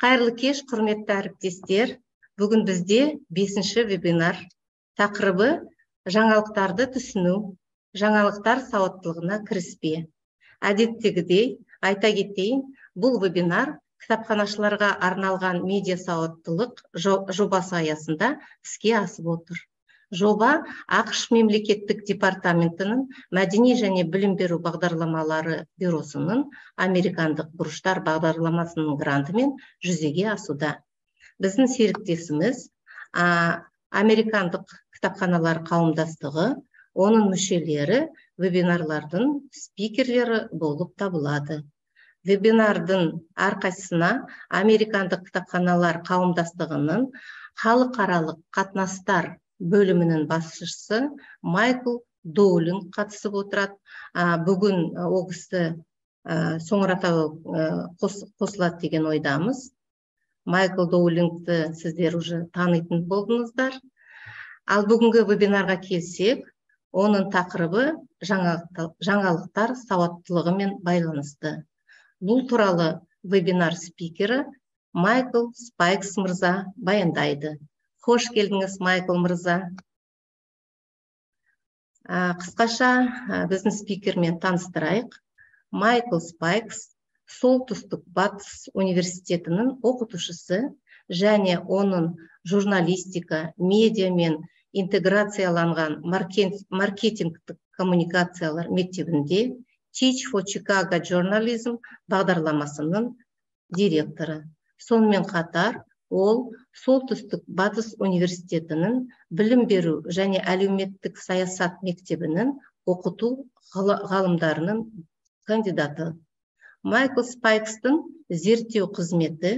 қайырлы кеш құрметті әріптестер бүгін бізде бесінші вебинар тақырыбы жаңалықтарды түсіну жаңалықтар сауаттылығына кіріспе әдеттегідей айта кетейін бұл вебинар кітапханашыларға арналған медиа сауаттылық жобасы аясында іске асып отыр жоба ақш мемлекеттік департаментінің мәдени және білім беру бағдарламалары бюросының американдық бұрыштар бағдарламасының грантымен жүзеге асуда біздің серіктесіміз а, американдық кітапханалар қауымдастығы оның мүшелері вебинарлардың спикерлері болып табылады вебинардың арқасына американдық кітапханалар қауымдастығының халықаралық қатынастар бөлімінің басшысы майкл доулинг қатысып отырады бүгін ол кісі ә, қосылады деген ойдамыз майкл доулингті сіздер уже танитын болдыңыздар ал бүгінгі вебинарға келсек оның тақырыбы жаңалықтар сауаттылығымен байланысты бұл туралы вебинар спикері майкл спайкс мырза баяндайды қош келдіңіз майкл мырза қысқаша біздің спикермен таныстырайық майкл спайкс солтүстік батыс университетінің оқытушысы және оның журналистика медиа мен интеграцияланған маркетингтік коммуникациялар мектебінде teach for chicago journalism бағдарламасының директоры сонымен қатар ол солтүстік батыс университетінің білім беру және әлеуметтік саясат мектебінің оқыту ғалымдарының кандидаты майкл спайкстың зерттеу қызметі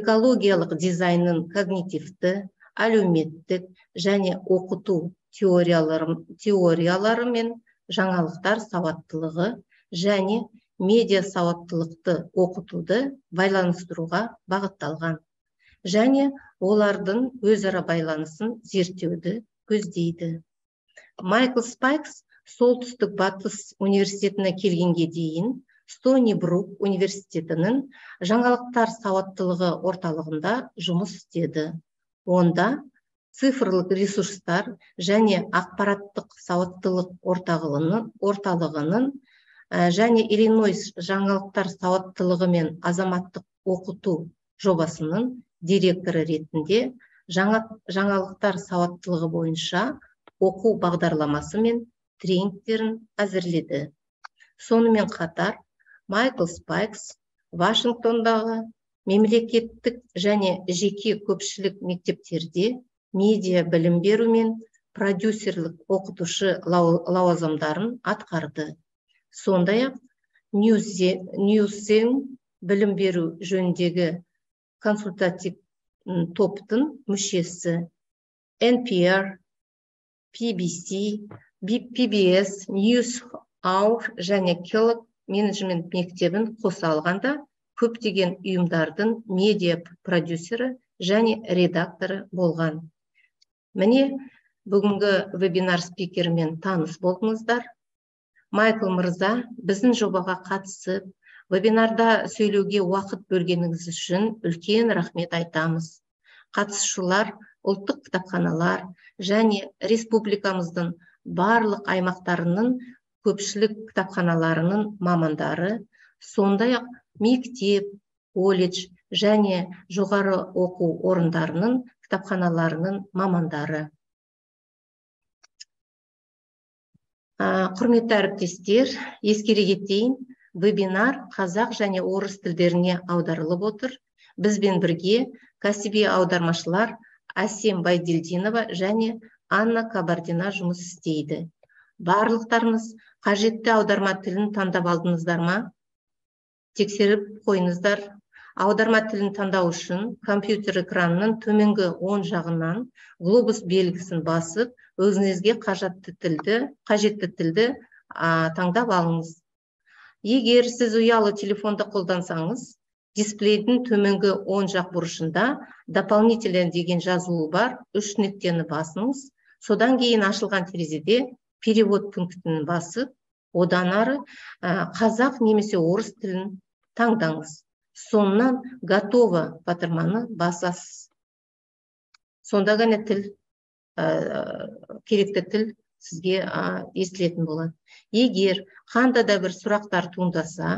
экологиялық дизайнның когнитивті әлеуметтік және оқыту теориялары, теориялары мен жаңалықтар сауаттылығы және медиа сауаттылықты оқытуды байланыстыруға бағытталған және олардың өзара байланысын зерттеуді көздейді майкл спайкс солтүстік батыс университетіне келгенге дейін стони брук университетінің жаңалықтар сауаттылығы орталығында жұмыс істеді онда цифрлық ресурстар және ақпараттық сауаттылық орталығының, орталығының және иллинойс жаңалықтар сауаттылығы мен азаматтық оқыту жобасының директоры ретінде жаңа, жаңалықтар сауаттылығы бойынша оқу бағдарламасы мен тренингтерін әзірледі сонымен қатар майкл спайкс вашингтондағы мемлекеттік және жеке көпшілік мектептерде медиа білім беру мен продюсерлік оқытушы лауазымдарын атқарды сондай ақ ньюзен білім беру жөніндегі консультатив топтың мүшесі npr pbc pbs news hour және келлог менеджмент мектебін қоса алғанда көптеген ұйымдардың медиа продюсері және редакторы болған міне бүгінгі вебинар спикерімен таныс болдыңыздар майкл мырза біздің жобаға қатысып вебинарда сөйлеуге уақыт бөлгеніңіз үшін үлкен рахмет айтамыз қатысушылар ұлттық кітапханалар және республикамыздың барлық аймақтарының көпшілік кітапханаларының мамандары сондай ақ мектеп колледж және жоғары оқу орындарының кітапханаларының мамандары құрметті әріптестер ескере кетейін вебинар қазақ және орыс тілдеріне аударылып отыр бізбен бірге кәсіби аудармашылар әсем байдельдинова және анна кабардина жұмыс істейді барлықтарыңыз қажетті аударма тілін таңдап алдыңыздар ма тексеріп қойыңыздар аударма тілін таңдау үшін компьютер экранының төменгі оң жағынан глобус белгісін басып өзіңізге қажетті тілді қажетті тілді таңдап алыңыз егер сіз ұялы телефонды қолдансаңыз дисплейдің төменгі оң жақ бұрышында дополнительно деген жазуы бар үш нүктені басыңыз содан кейін ашылған терезеде перевод пунктін басып одан ары қазақ немесе орыс тілін таңдаңыз соңынан готово батырманы басасыз сонда ғана тіл керекті тіл сізге естілетін болады егер қанда да бір сұрақтар туындаса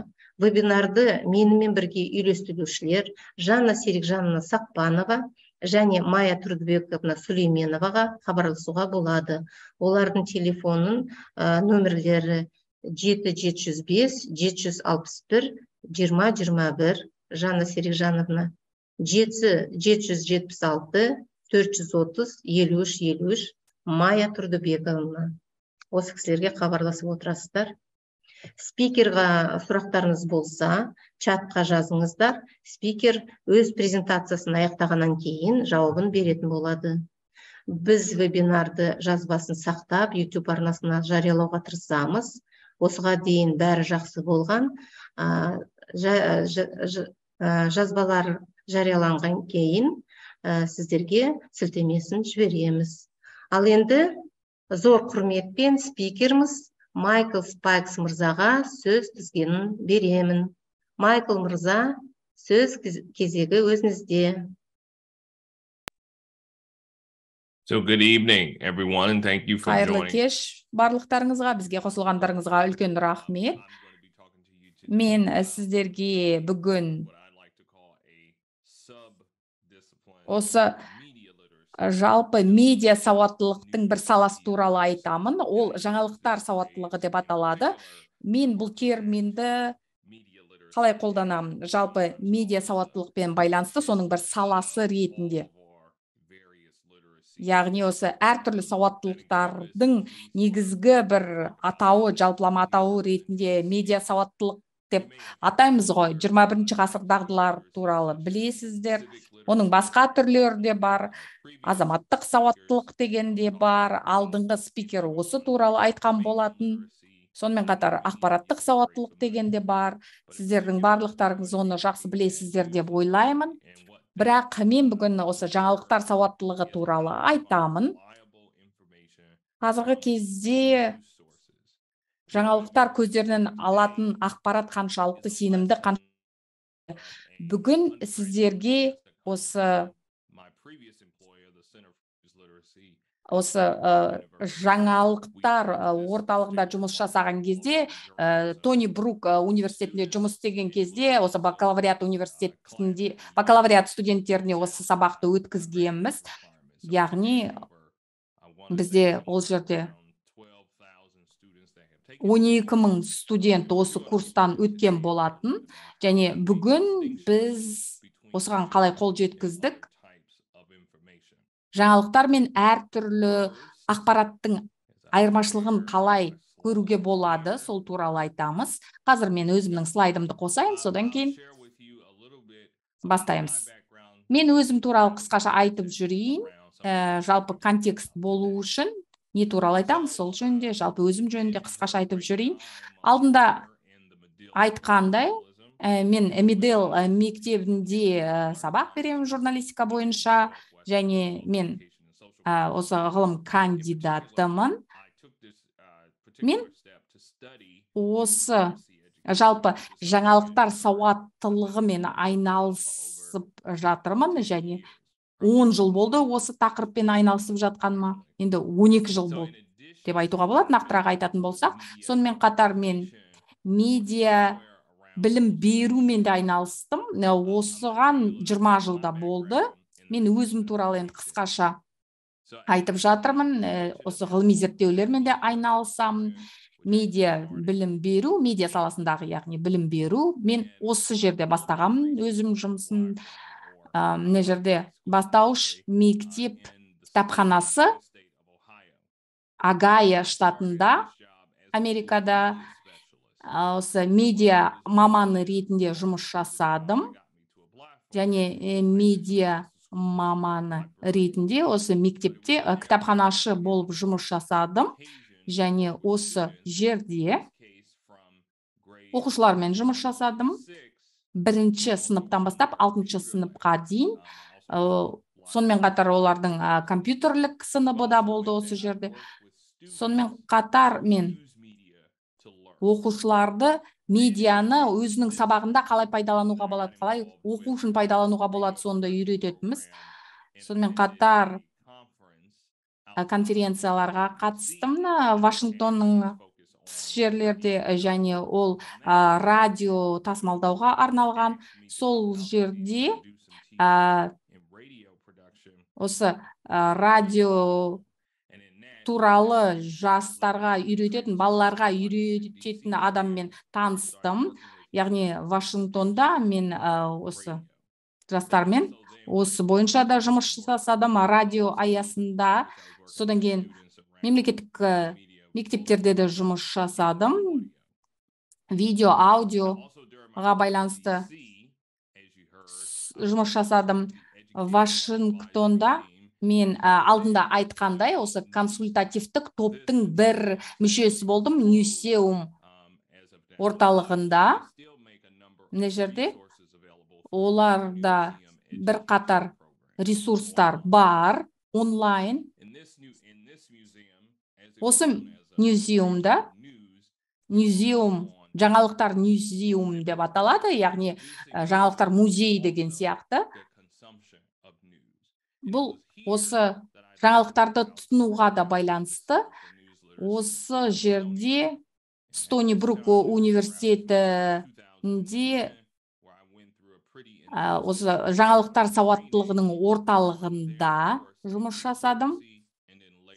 вебинарды менімен бірге үйлестірушілер жанна серікжановна сақпанова және майя тұрдыбековна сүлейменоваға хабарласуға болады олардың телефонын ә, нөмірлері жеті жеті жүз бес жеті жүз алпыс бір жиырма жиырма бір жанна серікжановна жеті жеті жүз жетпіс алты төрт жүз отыз елу үш елу үш мая тұрдыбековна осы кісілерге хабарласып отырасыздар спикерға сұрақтарыңыз болса чатқа жазыңыздар спикер өз презентациясын аяқтағаннан кейін жауабын беретін болады біз вебинарды жазбасын сақтап YouTube арнасына жариялауға тырысамыз осыға дейін бәрі жақсы болған жазбалар жарияланған кейін сіздерге сілтемесін жібереміз ал енді зор құрметпен спикеріміз майкл спайкс мырзаға сөз тізгенін беремін майкл мырза сөз кезегі өзіңізде So good evening, everyone, and thank you for Қайырлы кеш барлықтарыңызға, бізге қосылғандарыңызға үлкен рахмет. Мен э, сіздерге бүгін осы Э, жалпы медиа сауаттылықтың бір саласы туралы айтамын ол жаңалықтар сауаттылығы деп аталады мен бұл терминді қалай қолданамын жалпы медиа сауаттылықпен байланысты соның бір саласы ретінде яғни осы әртүрлі сауаттылықтардың негізгі бір атауы жалпылама атауы ретінде медиа сауаттылық деп атаймыз ғой 21 бірінші дағдылары туралы білесіздер оның басқа түрлері де бар азаматтық сауаттылық деген де бар алдыңғы спикер осы туралы айтқан болатын сонымен қатар ақпараттық сауаттылық деген де бар сіздердің барлықтарыңыз оны жақсы білесіздер деп ойлаймын бірақ мен бүгін осы жаңалықтар сауаттылығы туралы айтамын қазіргі кезде жаңалықтар көздерінен алатын ақпарат қаншалықты сенімді қан... бүгін сіздерге осы осы э, жаңалықтар ә, орталығында жұмыс жасаған кезде э, тони брук университетінде жұмыс істеген кезде осы бакалавриат университетінде бакалавриат студенттеріне осы сабақты өткізгенбіз яғни бізде ол жерде он екі мың студент осы курстан өткен болатын және бүгін біз осыған қалай қол жеткіздік жаңалықтар мен әртүрлі ақпараттың айырмашылығын қалай көруге болады сол туралы айтамыз қазір мен өзімнің слайдымды қосайын содан кейін бастаймыз мен өзім туралы қысқаша айтып жүрейін э, жалпы контекст болу үшін не туралы айтамыз сол жөнінде жалпы өзім жөнінде қысқаша айтып жүрейін. алдында айтқандай ә, мен эмидел э, мектебінде э, сабақ беремін журналистика бойынша және мен ә, осы ғылым кандидатымын мен осы жалпы жаңалықтар сауаттылығымен айналысып жатырмын және он жыл болды осы тақырыппен айналысып жатқаныма енді 12 жыл болды деп айтуға болады нақтырақ айтатын болсақ сонымен қатар мен медиа білім берумен де айналыстым осыған 20 жылда болды мен өзім туралы енді қысқаша айтып жатырмын осы ғылыми зерттеулермен де айналысамын медиа білім беру медиа саласындағы яғни білім беру мен осы жерде бастағанмын өзім жұмысын ә, мына жерде бастауыш мектеп кітапханасы агая штатында америкада осы медиа маманы ретінде жұмыс жасадым және медиа маманы ретінде осы мектепте кітапханашы болып жұмыс жасадым және осы жерде оқушылармен жұмыс жасадым бірінші сыныптан бастап алтыншы сыныпқа дейін сонымен қатар олардың компьютерлік сыныбы да болды осы жерде сонымен қатар мен оқушыларды медианы өзінің сабағында қалай пайдалануға болады қалай оқу үшін пайдалануға болады соны да үйрететінбіз сонымен қатар конференцияларға қатыстым вашингтонның тыс жерлерде э, және ол радио тасымалдауға арналған сол жерде осы радио туралы жастарға үйрететін балаларға үйрететін адаммен таныстым яғни вашингтонда мен ә, осы жастармен осы бойынша да жұмыс жасадым радио аясында содан кейін мемлекеттік э, мектептерде де жұмыс жасадым видео аудиоға байланысты жұмыс жасадым вашингтонда мен алдында айтқандай осы консультативтік топтың бір мүшесі болдым Ньюсеум орталығында мына жерде оларда бір қатар ресурстар бар онлайн осы ньюзиумда ньюзиум жаңалықтар ньюзиум деп аталады яғни э, жаңалықтар музей деген сияқты бұл осы жаңалықтарды тұтынуға да байланысты осы жерде стони брук университетінде э, осы жаңалықтар сауаттылығының орталығында жұмыс жасадым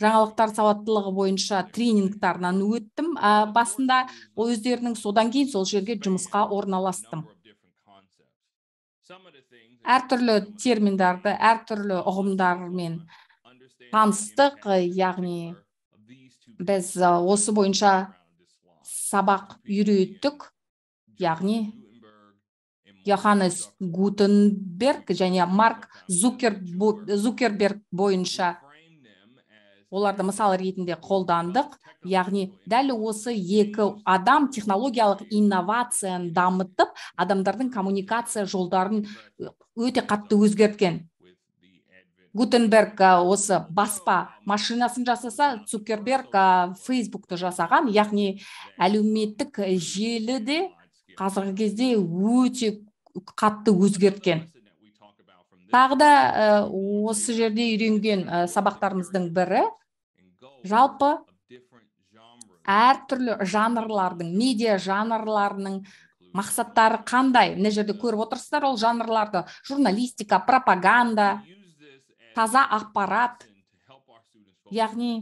жаңалықтар сауаттылығы бойынша тренингтарынан өттім ә, басында өздерінің содан кейін сол жерге жұмысқа орналастым әртүрлі терминдарды әртүрлі ұғымдармен таныстық яғни біз осы бойынша сабақ үйреттік яғни йоханнес гутенберг және марк Зукерберг бойынша оларды мысал ретінде қолдандық яғни дәл осы екі адам технологиялық инновацияны дамытып адамдардың коммуникация жолдарын э, өте қатты өзгерткен гутенберг осы баспа машинасын жасаса цукерберг фейсбукты жасаған яғни әлеуметтік желі де қазіргі кезде өте қатты өзгерткен тағы да осы жерде үйренген сабақтарымыздың бірі жалпы әртүрлі жанрлардың медиа жанрларының мақсаттары қандай мына жерде көріп отырсыздар ол жанрларды журналистика пропаганда таза ақпарат яғни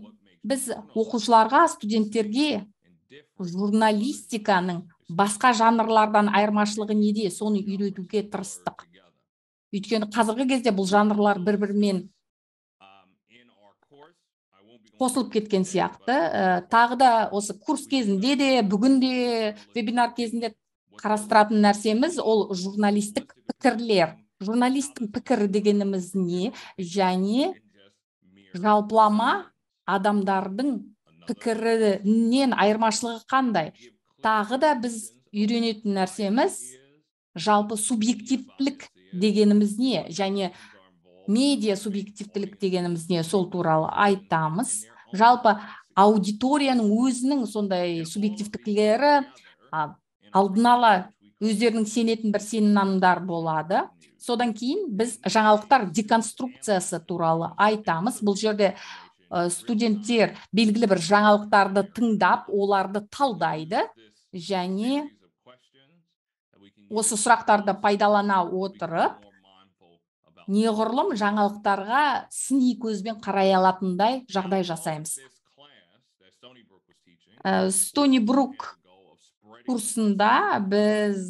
біз оқушыларға студенттерге журналистиканың басқа жанрлардан айырмашылығы неде соны үйретуге тырыстық өйткені қазіргі кезде бұл жанрлар бір бірімен um, қосылып кеткен сияқты ә, тағы да осы курс кезінде де бүгін де вебинар кезінде қарастыратын нәрсеміз ол журналистік пікірлер журналистің пікірі дегеніміз не және жалпылама адамдардың пікірінен айырмашылығы қандай тағы да біз үйренетін нәрсеміз жалпы субъективтілік дегеніміз не және медиа субъективтілік дегеніміз не сол туралы айтамыз жалпы аудиторияның өзінің сондай субъективтіклері алдын ала өздерінің сенетін бір сенімнандар болады содан кейін біз жаңалықтар деконструкциясы туралы айтамыз бұл жерде студенттер белгілі бір жаңалықтарды тыңдап оларды талдайды және осы сұрақтарды пайдалана отырып неғұрлым жаңалықтарға сыни көзбен қарай алатындай жағдай жасаймыз стони брук э, курсында біз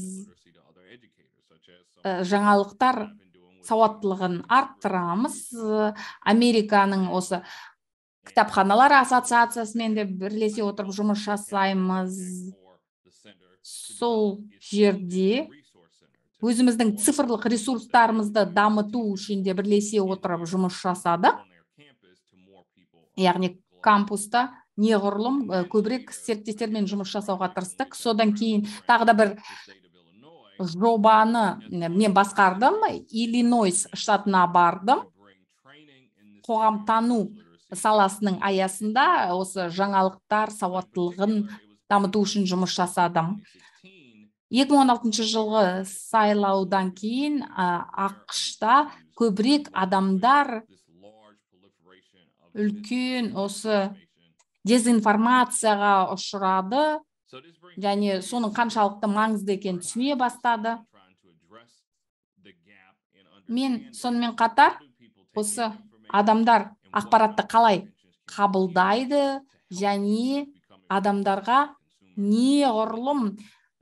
э, жаңалықтар сауаттылығын арттырамыз американың осы кітапханалар ассоциациясымен де бірлесе отырып жұмыс жасаймыз сол жерде өзіміздің цифрлық ресурстарымызды дамыту үшін де бірлесе отырып жұмыс жасадық яғни кампуста неғұрлым көбірек серіктестермен жұмыс жасауға тырыстық содан кейін тағы да бір жобаны мен басқардым иллинойс штатына бардым қоғамтану саласының аясында осы жаңалықтар сауаттылығын дамыту үшін жұмыс жасадым 2016 жылғы сайлаудан кейін Ақшта көбірек адамдар үлкен осы дезинформацияға ұшырады және соның қаншалықты маңызды екенін түсіне бастады мен сонымен қатар осы адамдар ақпаратты қалай қабылдайды және адамдарға не неғұрлым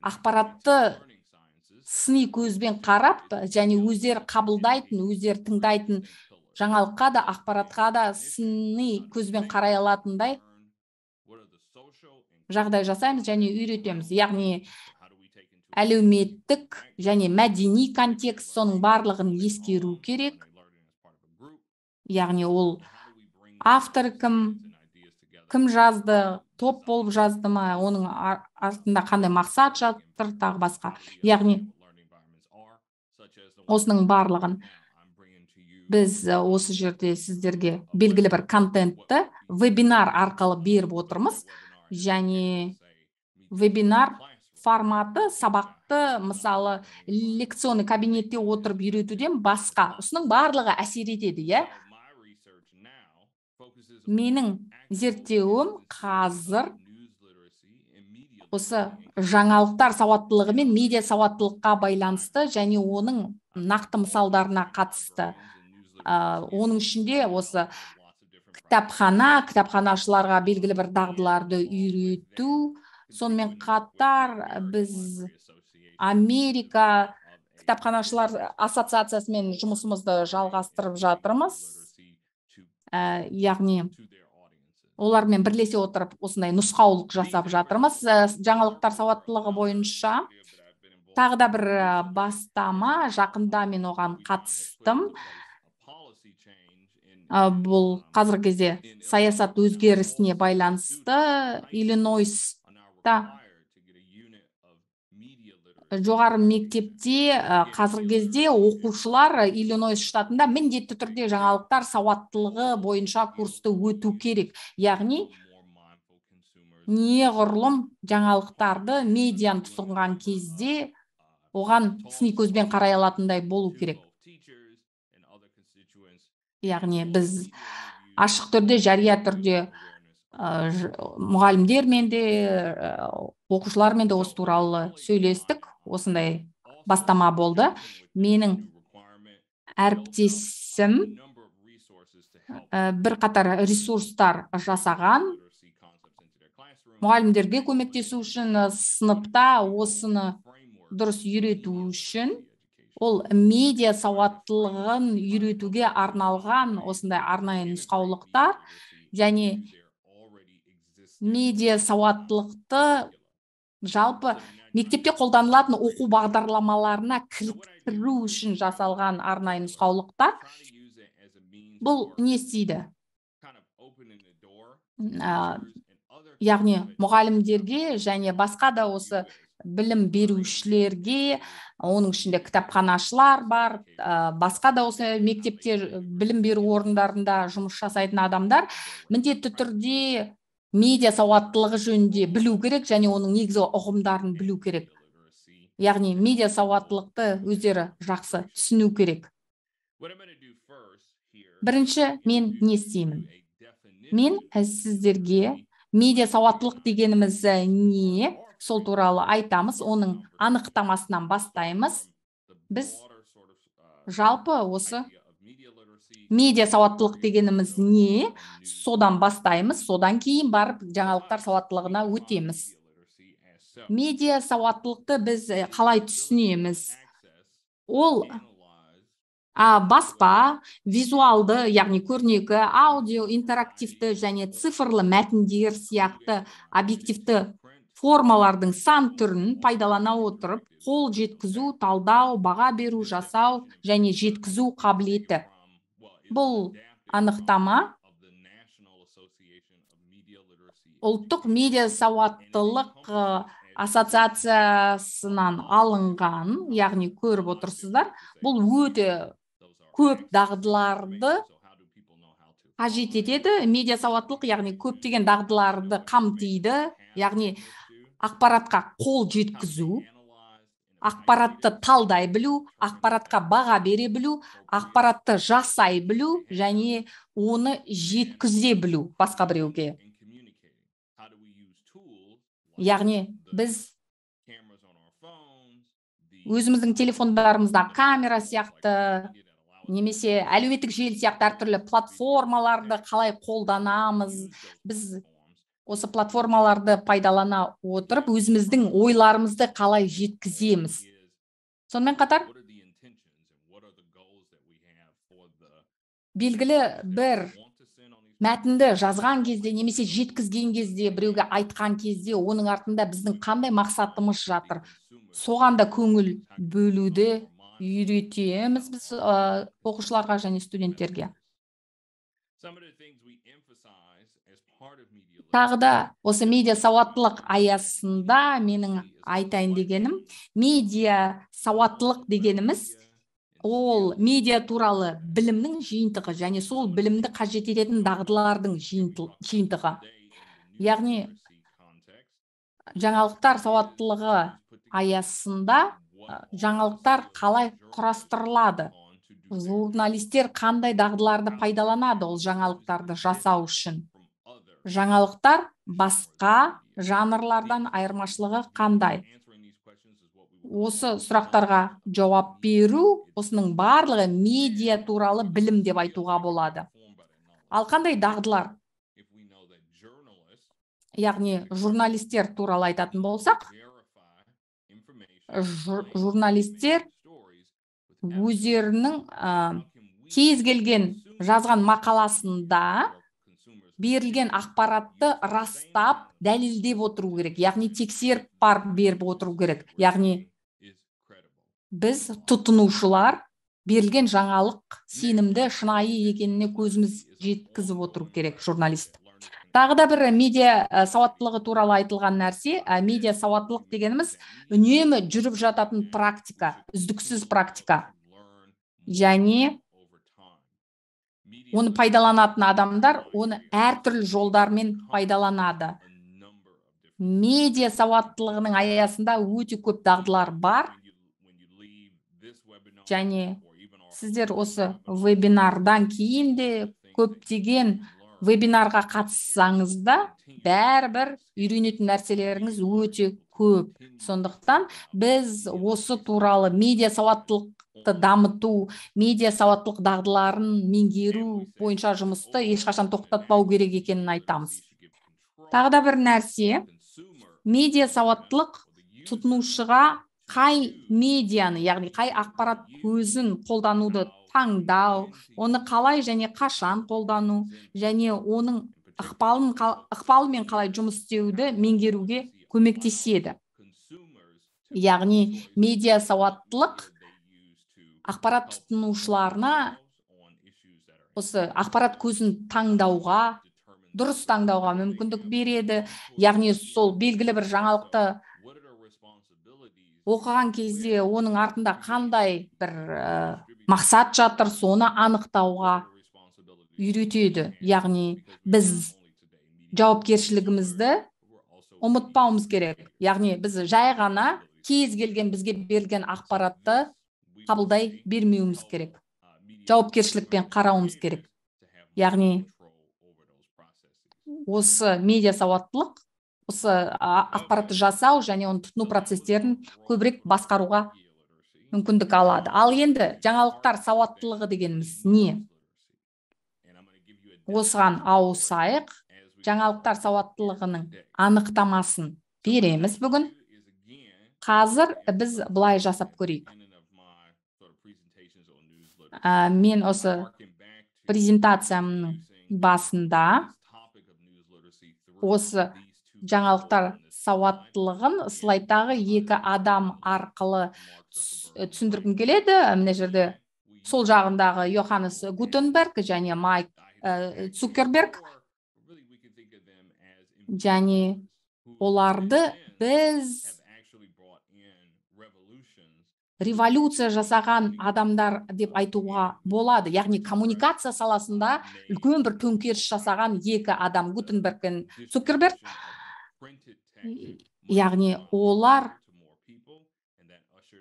ақпаратты сыни көзбен қарап және өздері қабылдайтын өздері тыңдайтын жаңалыққа да ақпаратқа да сыни көзбен қарай алатындай жағдай жасаймыз және үйретеміз яғни әлеуметтік және мәдени контекст соның барлығын ескеру керек яғни ол автор кім кім жазды топ болып жазды ма оның артында қандай мақсат жатыр тағы басқа яғни осының барлығын біз э, осы жерде сіздерге белгілі бір контентті вебинар арқылы беріп отырмыз және вебинар форматы сабақты мысалы лекционный кабинетте отырып үйретуден басқа осының барлығы әсер етеді иә менің зерттеуім қазір осы жаңалықтар сауаттылығы мен медиа сауаттылыққа байланысты және оның нақты мысалдарына қатысты оның ішінде осы кітапхана кітапханашыларға белгілі бір дағдыларды үйрету сонымен қатар біз америка кітапханашылар ассоциациясымен жұмысымызды жалғастырып жатырмыз ә, яғни олармен бірлесе отырып осындай нұсқаулық жасап жатырмыз ә, жаңалықтар сауаттылығы бойынша тағы да бір ә, бастама жақында мен оған қатыстым ә, бұл um, қазіргі кезде саясат өзгерісіне байланысты иллинойста жоғары мектепте қазіргі кезде оқушылар иллинойс штатында міндетті түрде жаңалықтар сауаттылығы бойынша курсты өту керек яғни неғұрлым жаңалықтарды медианы тұтынған кезде оған сыни көзбен қарай алатындай болу керек яғни біз ашық түрде жария түрде мұғалімдермен де оқушылармен де осы туралы сөйлестік осындай бастама болды менің әріптесім ә, бір қатар ресурстар жасаған мұғалімдерге көмектесу үшін сыныпта осыны дұрыс үйрету үшін ол медиа сауаттылығын үйретуге арналған осындай арнайы нұсқаулықтар және медиа сауаттылықты жалпы мектепте қолданылатын оқу бағдарламаларына кіріктіру үшін жасалған арнайы нұсқаулықтар бұл не істейді яғни мұғалімдерге және басқа да осы білім берушілерге оның ішінде кітапханашылар бар ә, басқа да осы мектепте білім беру орындарында жұмыс жасайтын адамдар міндетті түрде медиа сауаттылығы жөнінде білу керек және оның негізгі ұғымдарын білу керек яғни медиа сауаттылықты өздері жақсы түсіну керек бірінші мен не істеймін мен сіздерге медиа сауаттылық дегеніміз не сол туралы айтамыз оның анықтамасынан бастаймыз біз жалпы осы медиа сауаттылық дегеніміз не содан бастаймыз содан кейін барып жаңалықтар сауаттылығына өтеміз медиа сауаттылықты біз қалай түсінеміз ол а, баспа визуалды яғни көрнекі аудио интерактивті және цифрлы мәтіндер сияқты объективті формалардың сан түрін пайдалана отырып қол жеткізу талдау баға беру жасау және жеткізу қабілеті бұл анықтама ұлттық медиа сауаттылық э, ассоциациясынан алынған яғни көріп отырсыздар бұл өте көп дағдыларды қажет етеді медиа сауаттылық яғни көптеген дағдыларды қамтиды яғни ақпаратқа қол жеткізу ақпаратты талдай білу ақпаратқа баға бере білу ақпаратты жасай білу және оны жеткізе білу басқа біреуге яғни біз өзіміздің телефондарымызда камера сияқты немесе әлеуметтік желі сияқты әртүрлі платформаларды қалай қолданамыз біз осы платформаларды пайдалана отырып өзіміздің ойларымызды қалай жеткіземіз сонымен қатар белгілі бір мәтінді жазған кезде немесе жеткізген кезде біреуге айтқан кезде оның артында біздің қандай мақсатымыз жатыр соған да көңіл бөлуді үйретеміз біз оқушыларға және студенттерге тағы да осы медиа сауаттылық аясында менің айтайын дегенім медиа сауаттылық дегеніміз ол медиа туралы білімнің жиынтығы және сол білімді қажет ететін дағдылардың жиынтығы яғни жаңалықтар сауаттылығы аясында жаңалықтар қалай құрастырылады журналистер қандай дағдыларды пайдаланады ол жаңалықтарды жасау үшін жаңалықтар басқа жанрлардан айырмашылығы қандай осы сұрақтарға жауап беру осының барлығы медиа туралы білім деп айтуға болады ал қандай дағдылар яғни журналистер туралы айтатын болсақ журналистер өздерінің ә, кез келген жазған мақаласында берілген ақпаратты растап дәлелдеп отыру керек яғни тексеріп барып беріп отыру керек яғни біз тұтынушылар берілген жаңалық сенімді шынайы екеніне көзіміз жеткізіп отыру керек журналист тағы да бір медиа сауаттылығы туралы айтылған нәрсе ә, медиа сауаттылық дегеніміз үнемі жүріп жататын практика үздіксіз практика және оны пайдаланатын адамдар оны әртүрлі жолдармен пайдаланады медиа сауаттылығының аясында өте көп дағдылар бар және сіздер осы вебинардан кейін де көптеген вебинарға қатыссаңыз да бәрібір үйренетін нәрселеріңіз өте көп сондықтан біз осы туралы медиа сауаттылықты дамыту медиа сауаттылық дағдыларын меңгеру бойынша жұмысты ешқашан тоқтатпау керек екенін айтамыз тағы да бір нәрсе медиа сауаттылық тұтынушыға қай медианы яғни қай ақпарат көзін қолдануды таңдау оны қалай және қашан қолдану және оның ықпалын ықпалымен қалай жұмыс істеуді меңгеруге көмектеседі яғни медиа сауаттылық ақпарат тұтынушыларына осы ақпарат көзін таңдауға дұрыс таңдауға мүмкіндік береді яғни сол белгілі бір жаңалықты оқыған кезде оның артында қандай бір э, мақсат жатыр соны анықтауға үйретеді яғни біз жауапкершілігімізді ұмытпауымыз керек яғни біз жай ғана кез келген бізге берілген ақпаратты қабылдай бермеуіміз керек жауапкершілікпен қарауымыз керек яғни осы медиа сауаттылық осы ақпаратты жасау және оны тұтыну процестерін көбірек басқаруға мүмкіндік алады ал енді жаңалықтар сауаттылығы дегеніміз не осыған ауысайық жаңалықтар сауаттылығының анықтамасын береміз бүгін қазір біз былай жасап көрейік мен осы презентациямның басында осы жаңалықтар сауаттылығын слайдтағы екі адам арқылы Э, түсіндіргім келеді э, мына жерде сол жағындағы йоханнес гутенберг және майк ә, цукерберг және оларды біз революция жасаған адамдар деп айтуға болады яғни коммуникация саласында үлкен бір төңкеріс жасаған екі адам гутенберг пен цукерберг яғни олар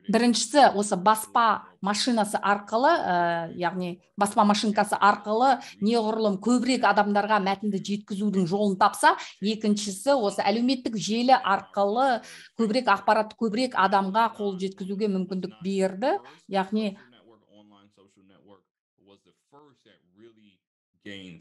біріншісі осы баспа машинасы арқылы ә, яғни баспа машинкасы арқылы неғұрлым көбірек адамдарға мәтінді жеткізудің жолын тапса екіншісі осы әлеуметтік желі арқылы көбірек ақпарат көбірек адамға қол жеткізуге мүмкіндік берді яғни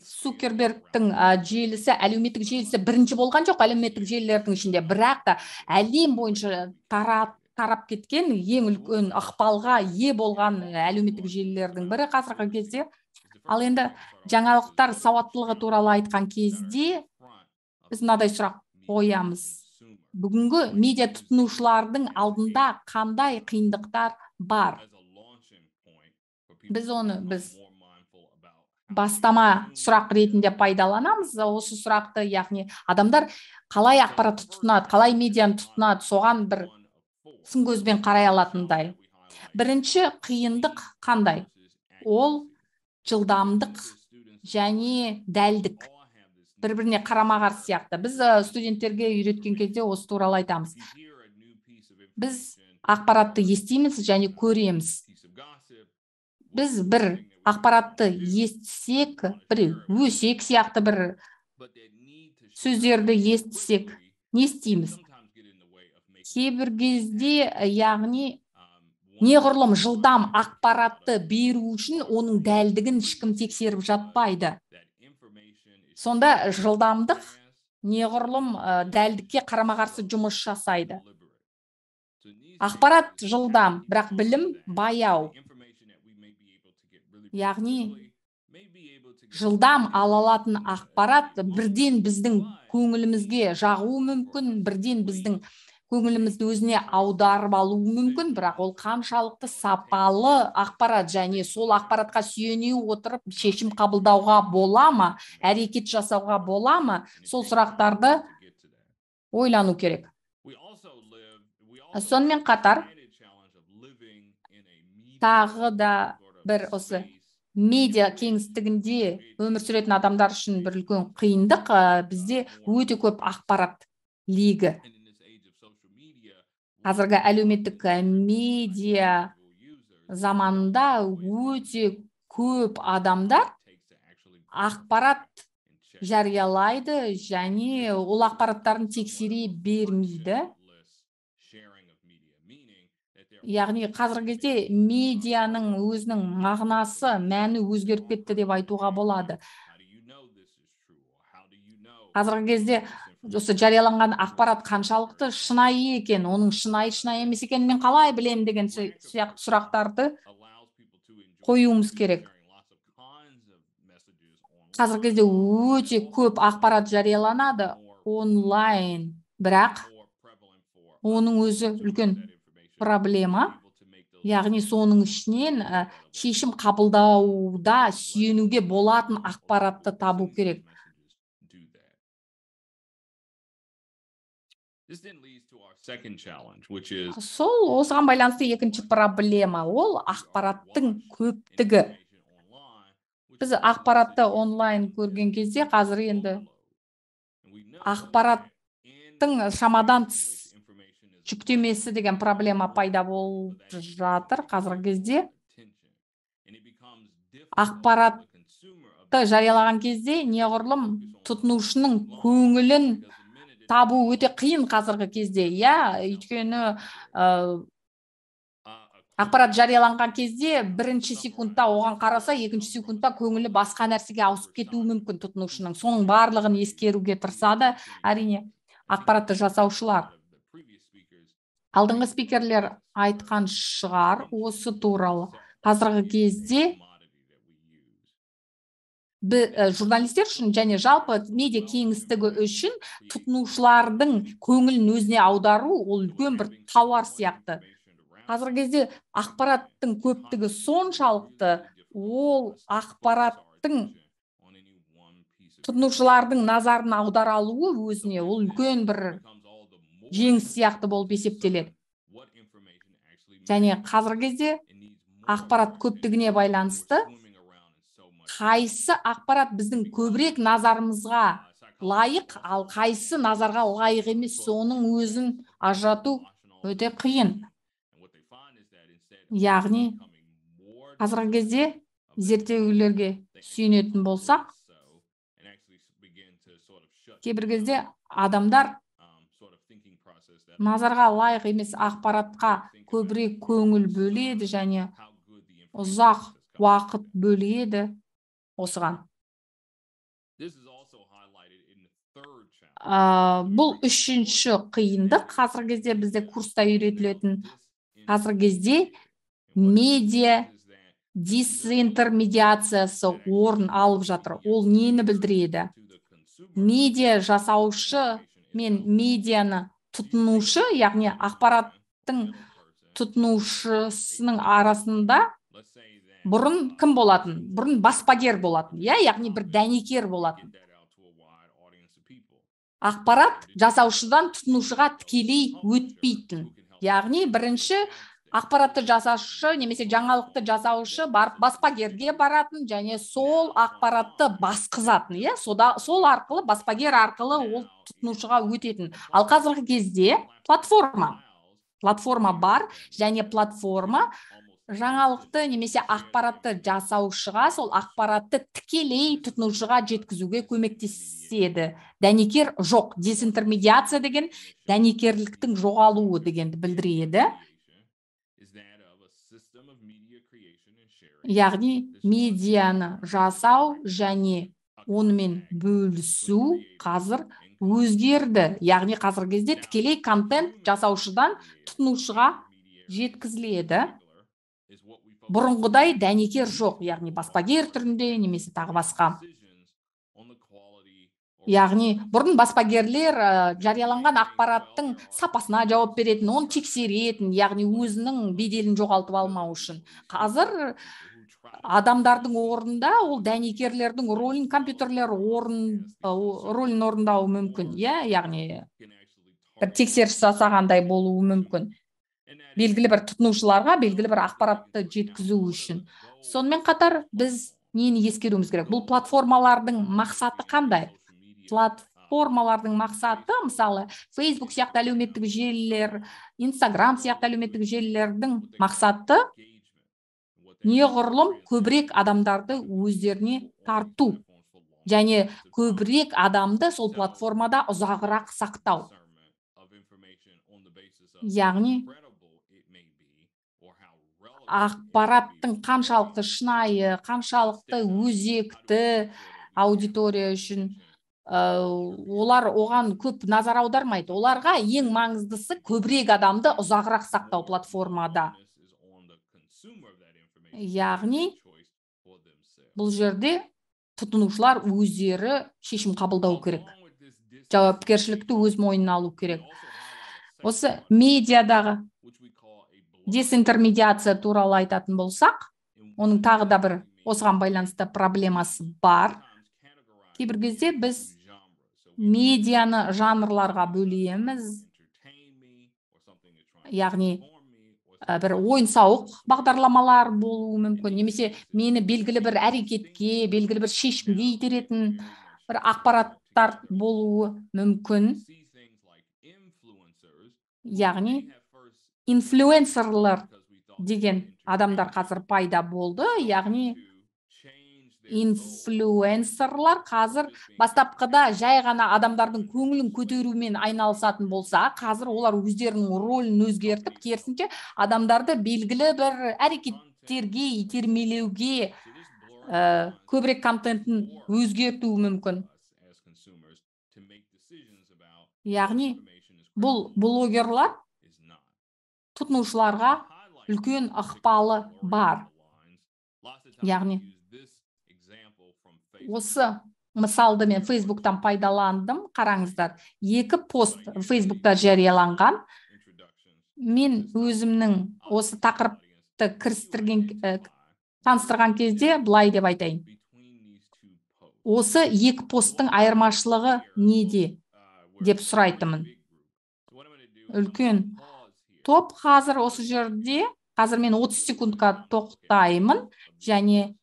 сукербергтің ә, желісі әлеуметтік желісі бірінші болған жоқ әлеуметтік желілердің ішінде бірақ та әлем бойынша тарат тарап кеткен ең үлкен ықпалға ие болған әлеуметтік желілердің бірі қазіргі кезде ал енді жаңалықтар сауаттылығы туралы айтқан кезде біз мынадай сұрақ қоямыз бүгінгі медиа тұтынушылардың алдында қандай uh, қиындықтар бар біз оны біз бастама сұрақ ретінде пайдаланамыз осы сұрақты яғни адамдар қалай ақпаратты тұтынады қалай медианы тұтынады соған бір сын көзбен қарай алатындай бірінші қиындық қандай ол жылдамдық және дәлдік бір біріне қарама қарсы сияқты біз студенттерге үйреткен кезде осы туралы айтамыз біз ақпаратты естиміз және көреміз біз бір ақпаратты естісек бір өсек сияқты бір сөздерді естісек не істейміз кейбір кезде яғни um, неғұрлым жылдам uh, ақпаратты uh, беру үшін uh, оның дәлдігін ешкім тексеріп жатпайды сонда жылдамдық неғұрлым дәлдікке қарама қарсы жұмыс жасайды ақпарат жылдам бірақ білім баяу яғни жылдам ала алатын ақпарат бірден біздің көңілімізге жағуы мүмкін бірден біздің көңілімізді өзіне аударып алуы мүмкін бірақ ол қаншалықты сапалы ақпарат және сол ақпаратқа сүйене отырып шешім қабылдауға бола ма әрекет жасауға бола ма сол сұрақтарды ойлану керек сонымен қатар тағы да бір осы медиа кеңістігінде өмір сүретін адамдар үшін бір үлкен қиындық бізде өте көп ақпарат легі қазіргі әлеуметтік медиа заманында өте көп адамдар ақпарат жариялайды және ол ақпараттарын тексере бермейді яғни қазіргі кезде медианың өзінің мағынасы мәні өзгеріп кетті деп айтуға болады қазіргі кезде осы жарияланған ақпарат қаншалықты шынайы екен оның шынайы шынайы емес екенін мен қалай білемін деген сияқты сұрақтарды қоюымыз керек қазіргі кезде өте көп ақпарат жарияланады онлайн бірақ оның өзі үлкен проблема яғни соның ішінен шешім қабылдауда сүйенуге болатын ақпаратты табу керек сол осыған байланысты екінші проблема ол ақпараттың көптігі біз ақпаратты онлайн көрген кезде қазір енді ақпараттың шамадан тыс жүктемесі деген проблема пайда болып жатыр қазіргі кезде ақпаратты жариялаған кезде неғұрлым тұтынушының көңілін табу өте қиын қазіргі кезде иә өйткені ақпарат жарияланған кезде бірінші секундта оған қараса екінші секундта көңілі басқа нәрсеге ауысып кетуі мүмкін тұтынушының соның барлығын ескеруге тырысады әрине ақпаратты жасаушылар алдыңғы спикерлер айтқан шығар осы туралы қазіргі кезде Э, журналистер үшін және жалпы медиа кеңістігі үшін тұтынушылардың көңілін өзіне аудару ол үлкен бір тауар сияқты қазіргі кезде ақпараттың көптігі соншалықты ол ақпараттың тұтынушылардың назарын аудара алуы өзіне ол үлкен бір жеңіс сияқты болып есептеледі және қазіргі кезде ақпарат көптігіне байланысты қайсы ақпарат біздің көбірек назарымызға лайық ал қайсы назарға лайық емес соның өзін ажырату өте қиын яғни қазіргі кезде зерттеулерге сүйенетін болсақ кейбір кезде адамдар um, назарға лайық емес ақпаратқа көбірек көңіл бөледі және ұзақ уақыт бөледі осыған ә, бұл үшінші қиындық қазіргі кезде бізде курста үйретілетін қазіргі кезде медиа дисинтермедиациясы орын алып жатыр ол нені білдіреді медиа жасаушы мен медианы тұтынушы яғни ақпараттың тұтынушысының арасында бұрын кім болатын бұрын баспагер болатын иә яғни бір дәнекер болатын ақпарат жасаушыдан тұтынушыға тікелей өтпейтін яғни бірінші ақпаратты жасаушы немесе жаңалықты жасаушы барып баспагерге баратын және сол ақпаратты басқызатын иә сода сол арқылы баспагер арқылы ол тұтынушыға өтетін ал қазіргі кезде платформа платформа бар және платформа жаңалықты немесе ақпаратты жасаушыға сол ақпаратты тікелей тұтынушыға жеткізуге көмектеседі дәнекер жоқ дезинтермедиация деген дәнекерліктің жоғалуы дегенді білдіреді яғни медианы жасау және онымен бөлісу қазір өзгерді яғни қазіргі кезде тікелей контент жасаушыдан тұтынушыға жеткізіледі бұрынғыдай дәнекер жоқ яғни баспагер түрінде немесе тағы басқа яғни бұрын баспагерлер ә, э, жарияланған ақпараттың сапасына жауап беретін оны тексеретін яғни өзінің беделін жоғалтып алмау үшін қазір адамдардың орнында ол дәнекерлердің рөлін компьютерлер орын ә, рөлін орындауы мүмкін иә яғни бір тексеріс жасағандай болуы мүмкін белгілі бір тұтынушыларға белгілі бір ақпаратты жеткізу үшін сонымен қатар біз нені ескеруіміз керек бұл платформалардың мақсаты қандай платформалардың мақсаты мысалы фейсбук сияқты әлеуметтік желілер инстаграм сияқты әлеуметтік желілердің мақсаты неғұрлым көбірек адамдарды өздеріне тарту және көбірек адамды сол платформада ұзағырақ сақтау яғни ақпараттың қаншалықты шынайы қаншалықты өзекті аудитория үшін ә, олар оған көп назар аудармайды оларға ең маңыздысы көбірек адамды ұзағырақ сақтау платформада яғни бұл жерде тұтынушылар өздері шешім қабылдау керек жауапкершілікті өз мойнына алу керек осы медиадағы Дес-интермедиация туралы айтатын болсақ оның тағы да бір осыған байланысты проблемасы бар кейбір кезде біз медианы жанрларға бөлеміз яғни бір ойын сауық бағдарламалар болуы мүмкін немесе мені белгілі бір әрекетке белгілі бір шешімге итеретін бір ақпараттар болуы мүмкін яғни инфлюенсерлер деген адамдар қазір пайда болды яғни инфлюенсерлар қазір бастапқыда жай ғана адамдардың көңілін көтерумен айналысатын болса қазір олар өздерінің рөлін өзгертіп керісінше адамдарды белгілі бір әрекеттерге итермелеуге ә, көбірек контентін өзгертуі мүмкін яғни бұл блогерлар тұтынушыларға үлкен ықпалы бар яғни осы мысалды мен фейсбуктан пайдаландым қараңыздар екі пост фейсбукта жарияланған мен өзімнің осы тақырыпты кірістірген ә, таныстырған кезде былай деп айтайын осы екі посттың айырмашылығы неде деп сұрайтынмын үлкен топ қазір осы жерде қазір мен 30 секундқа тоқтаймын және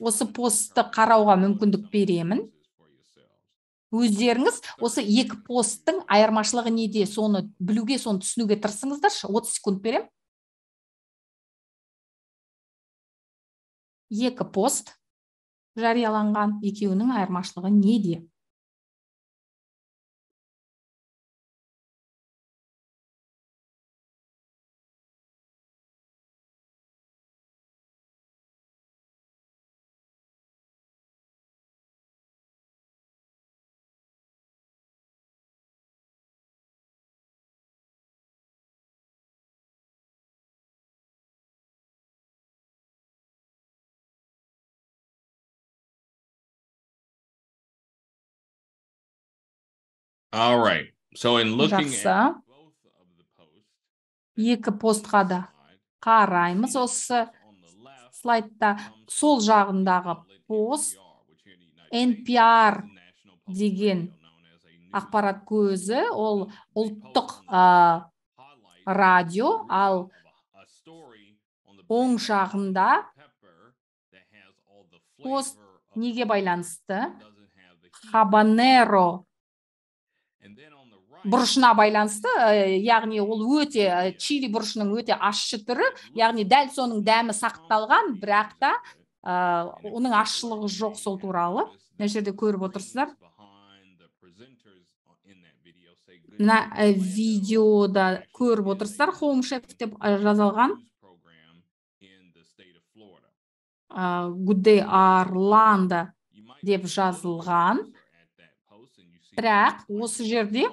осы постты қарауға мүмкіндік беремін өздеріңіз осы екі посттың айырмашылығы неде соны білуге соны түсінуге тырысыңыздаршы 30 секунд берем. екі пост жарияланған екеуінің айырмашылығы неде All right. So in looking жақсы екі постқа да қараймыз осы слайдта сол жағындағы пост npr деген ақпарат көзі ол ұлттық радио ал оң жағында пост неге байланысты хабанеро бұрышына байланысты э, яғни ол өте э, чили бұрышының өте ащы түрі яғни дәл соның дәмі сақталған бірақ та ә, оның ащылығы жоқ сол туралы мына жерде көріп отырсыздар мына видеода көріп отырсыздар хоум шеф деп жазылған гудей арланда деп жазылған бірақ осы жерде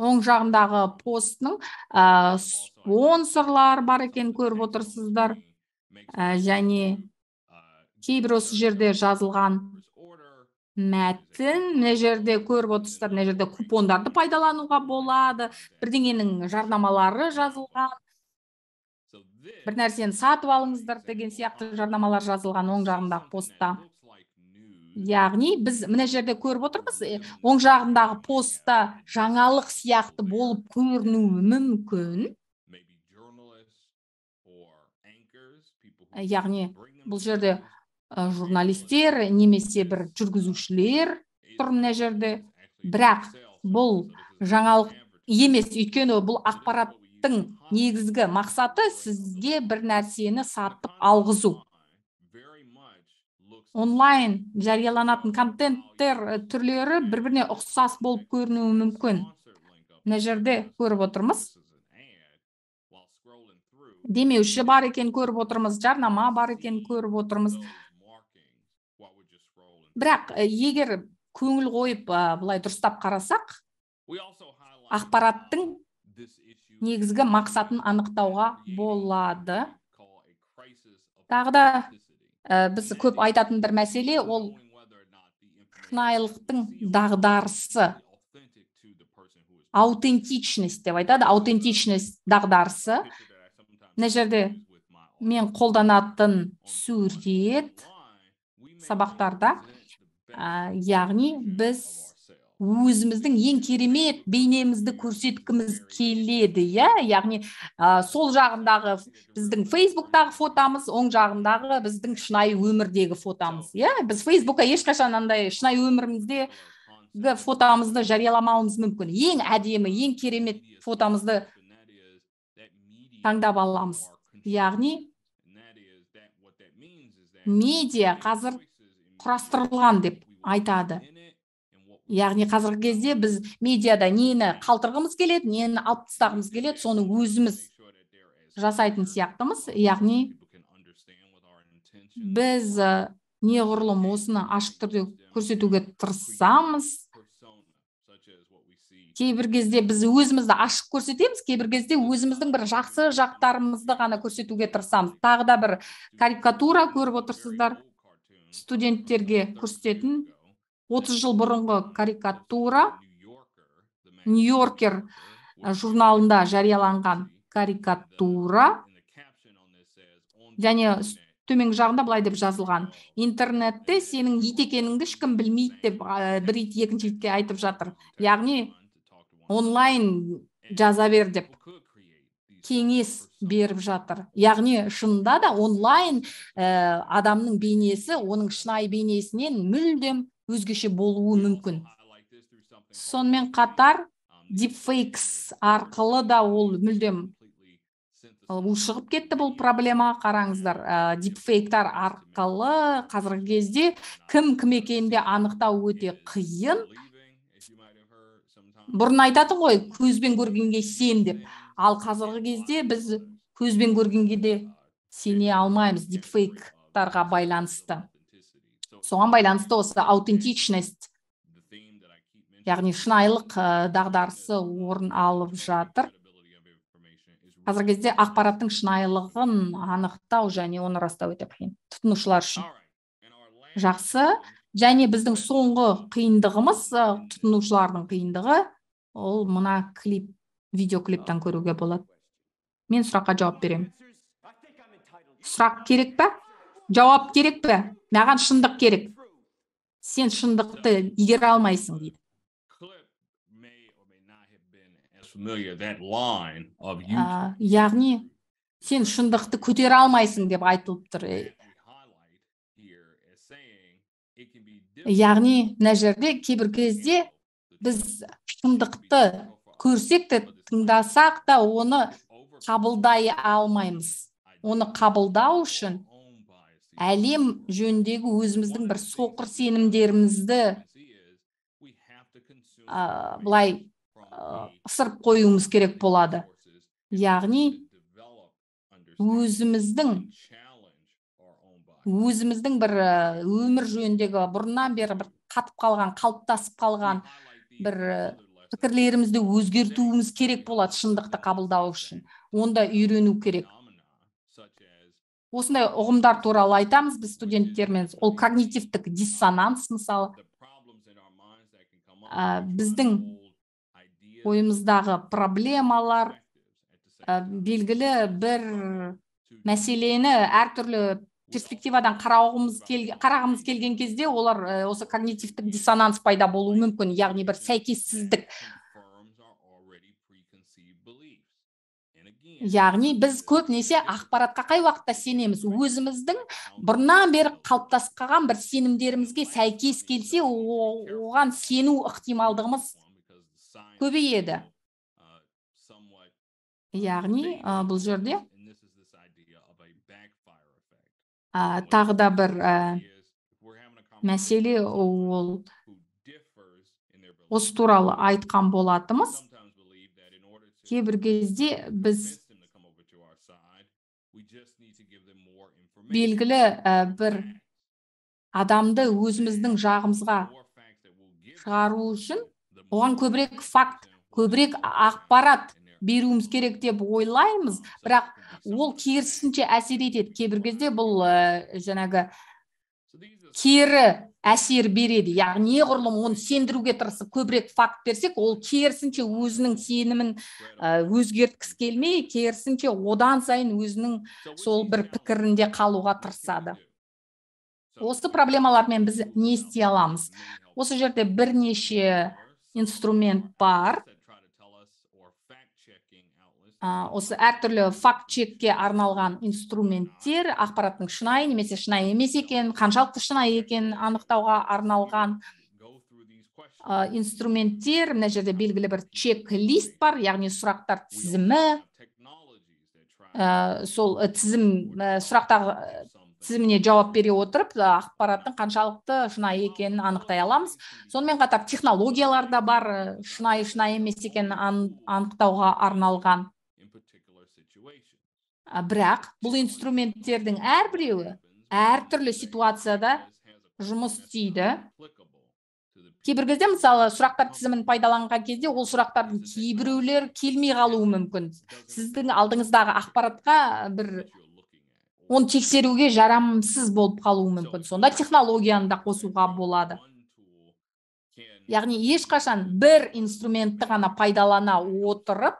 оң жағындағы посттың ә, спонсорлар бар екен көріп отырсыздар ә, және uh, кейбір осы жерде жазылған мәтін мына жерде көріп отырсыздар мына жерде купондарды пайдалануға болады бірдеңенің жарнамалары жазылған бір нәрсені сатып алыңыздар деген сияқты жарнамалар жазылған оң жағындағы постта яғни біз мына жерде көріп отырмыз оң жағындағы постта жаңалық сияқты болып көрінуі мүмкін яғни бұл жерде журналистер немесе бір жүргізушілер тұр мына жерде бірақ бұл жаңалық емес өйткені бұл ақпараттың негізгі мақсаты сізге бір нәрсені сатып алғызу онлайн жарияланатын контенттер э, түрлері бір біріне ұқсас болып көрінуі мүмкін мына жерде көріп отырмыз демеуші бар екен көріп отырмыз жарнама бар екен көріп отырмыз бірақ э, егер көңіл қойып э, былай дұрыстап қарасақ ақпараттың негізгі мақсатын анықтауға болады тағы да ә, біз көп айтатын бір мәселе ол шынайылықтың дағдарысы аутентичность деп айтады аутентичность дағдарысы мына жерде мен қолданатын сурет сабақтарда яғни біз өзіміздің ең керемет бейнемізді көрсеткіміз келеді иә яғни ә, сол жағындағы біздің фейсбуктағы фотомыз оң жағындағы біздің шынайы өмірдегі фотомыз иә біз фейсбукқа ешқашан андай шынайы өмірімізде фотомызды жарияламауымыз мүмкін ең әдемі ең керемет фотомызды таңдап аламыз яғни медиа қазір құрастырылған деп айтады яғни қазіргі кезде біз медиада нені қалдырғымыз келеді нені алып тастағымыз келеді соны өзіміз жасайтын сияқтымыз яғни біз неғұрлым осыны ашық түрде көрсетуге тырысамыз кейбір кезде біз өзімізді ашық көрсетеміз кейбір кезде өзіміздің бір жақсы жақтарымызды ғана көрсетуге тырысамыз тағы да бір карикатура көріп отырсыздар студенттерге көрсететін 30 жыл бұрынғы карикатура нью йоркер э, журналында жарияланған карикатура және төменгі жағында былай деп жазылған интернетте сенің ит екеніңді ешкім білмейді деп бір ит екінші итке айтып жатыр яғни онлайн жаза бер деп кеңес беріп жатыр яғни шынында да онлайн э, адамның бейнесі оның шынайы бейнесінен мүлдем өзгеше болуы мүмкін сонымен қатар дипфейкс um, арқылы да ол мүлдем ушығып кетті бұл проблема қараңыздар ә, дипфейктар арқылы қазіргі кезде кім кім екенін анықтау өте қиын бұрын айтатын ғой көзбен көргенге сен деп ал қазіргі кезде біз көзбен көргенге де uh, сене алмаймыз дипфейктарға байланысты соған байланысты осы аутентичность яғни шынайылық э, дағдарысы орын алып жатыр қазіргі кезде ақпараттың шынайылығын анықтау және оны растау өте қиын тұтынушылар үшін жақсы және біздің соңғы қиындығымыз э, тұтынушылардың қиындығы ол мына клип видеоклиптан көруге болады мен сұраққа жауап беремін сұрақ керек пе жауап керек пе маған шындық керек сен шындықты игере алмайсың дейді яғни сен шындықты көтере алмайсың деп айтылып тұр яғни мына жерде кейбір кезде біз шындықты көрсек те тыңдасақ та оны қабылдай алмаймыз оны қабылдау үшін әлем жөндегі өзіміздің бір соқыр сенімдерімізді ә, былай ә, қоюымыз керек болады яғни өзіміздің өзіміздің бір өмір жөніндегі бұрыннан бері бір қатып қалған қалыптасып қалған бір пікірлерімізді өзгертуіміз керек болады шындықты қабылдау үшін онда үйрену керек осындай ұғымдар туралы айтамыз біз студенттермен ол когнитивтік диссонанс мысалы ә, біздің ойымыздағы проблемалар ә, белгілі бір мәселені әртүрлі перспективадан қарауымыз кел, қарағымыз келген кезде олар э, осы когнитивтік диссонанс пайда болуы мүмкін яғни бір сәйкессіздік яғни біз көбінесе ақпаратқа қай уақытта сенеміз өзіміздің бұрыннан бері қалыптасқан бір сенімдерімізге сәйкес келсе оған сену ықтималдығымыз көбейеді яғни бұл жерде ә, тағы да бір мәселе ол осы туралы айтқан болатынбыз кейбір кезде біз белгілі бір адамды өзіміздің жағымызға шығару үшін оған көбірек факт көбірек ақпарат беруіміз керек деп ойлаймыз бірақ ол керісінше әсер етеді кейбір кезде бұл ә, жаңағы кері әсер береді яғни неғұрлым оны сендіруге тырысып көбірек факт берсек ол керісінше өзінің сенімін өзгерткісі келмей керісінше одан сайын өзінің сол бір пікірінде қалуға тырысады осы проблемалармен біз не істей аламыз осы жерде бірнеше инструмент бар осы әртүрлі факт чекке арналған инструменттер ақпараттың шынайы немесе шынайы емес екенін қаншалықты шынайы екенін анықтауға арналған ә, инструменттер мына жерде белгілі бір чек лист бар яғни сұрақтар тізімі ә, сол э, тізім ә, э, сұрақтар э, тізіміне жауап бере отырып ақпараттың қаншалықты шынайы екенін анықтай аламыз сонымен қатар технологиялар да бар шынайы шынайы емес екенін анықтауға арналған бірақ бұл инструменттердің әрбіреуі әртүрлі ситуацияда жұмыс істейді кейбір кезде мысалы сұрақтар тізімін пайдаланған кезде ол сұрақтардың кейбіреулері келмей қалуы мүмкін сіздің алдыңыздағы ақпаратқа бір оны тексеруге жарамсыз болып қалуы мүмкін сонда технологияны да қосуға болады яғни ешқашан бір инструментті ғана пайдалана отырып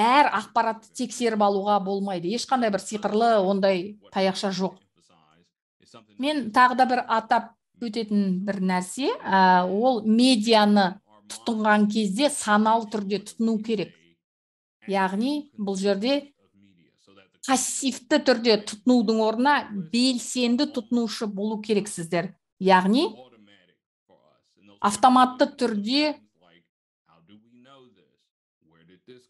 әр ақпаратты тексеріп алуға болмайды ешқандай бір сиқырлы ондай таяқша жоқ мен тағы да бір атап өтетін бір нәрсе ол медианы тұтынған кезде саналы түрде тұтыну керек яғни бұл жерде пассивті түрде тұтынудың орнына белсенді тұтынушы болу керексіздер яғни автоматты түрде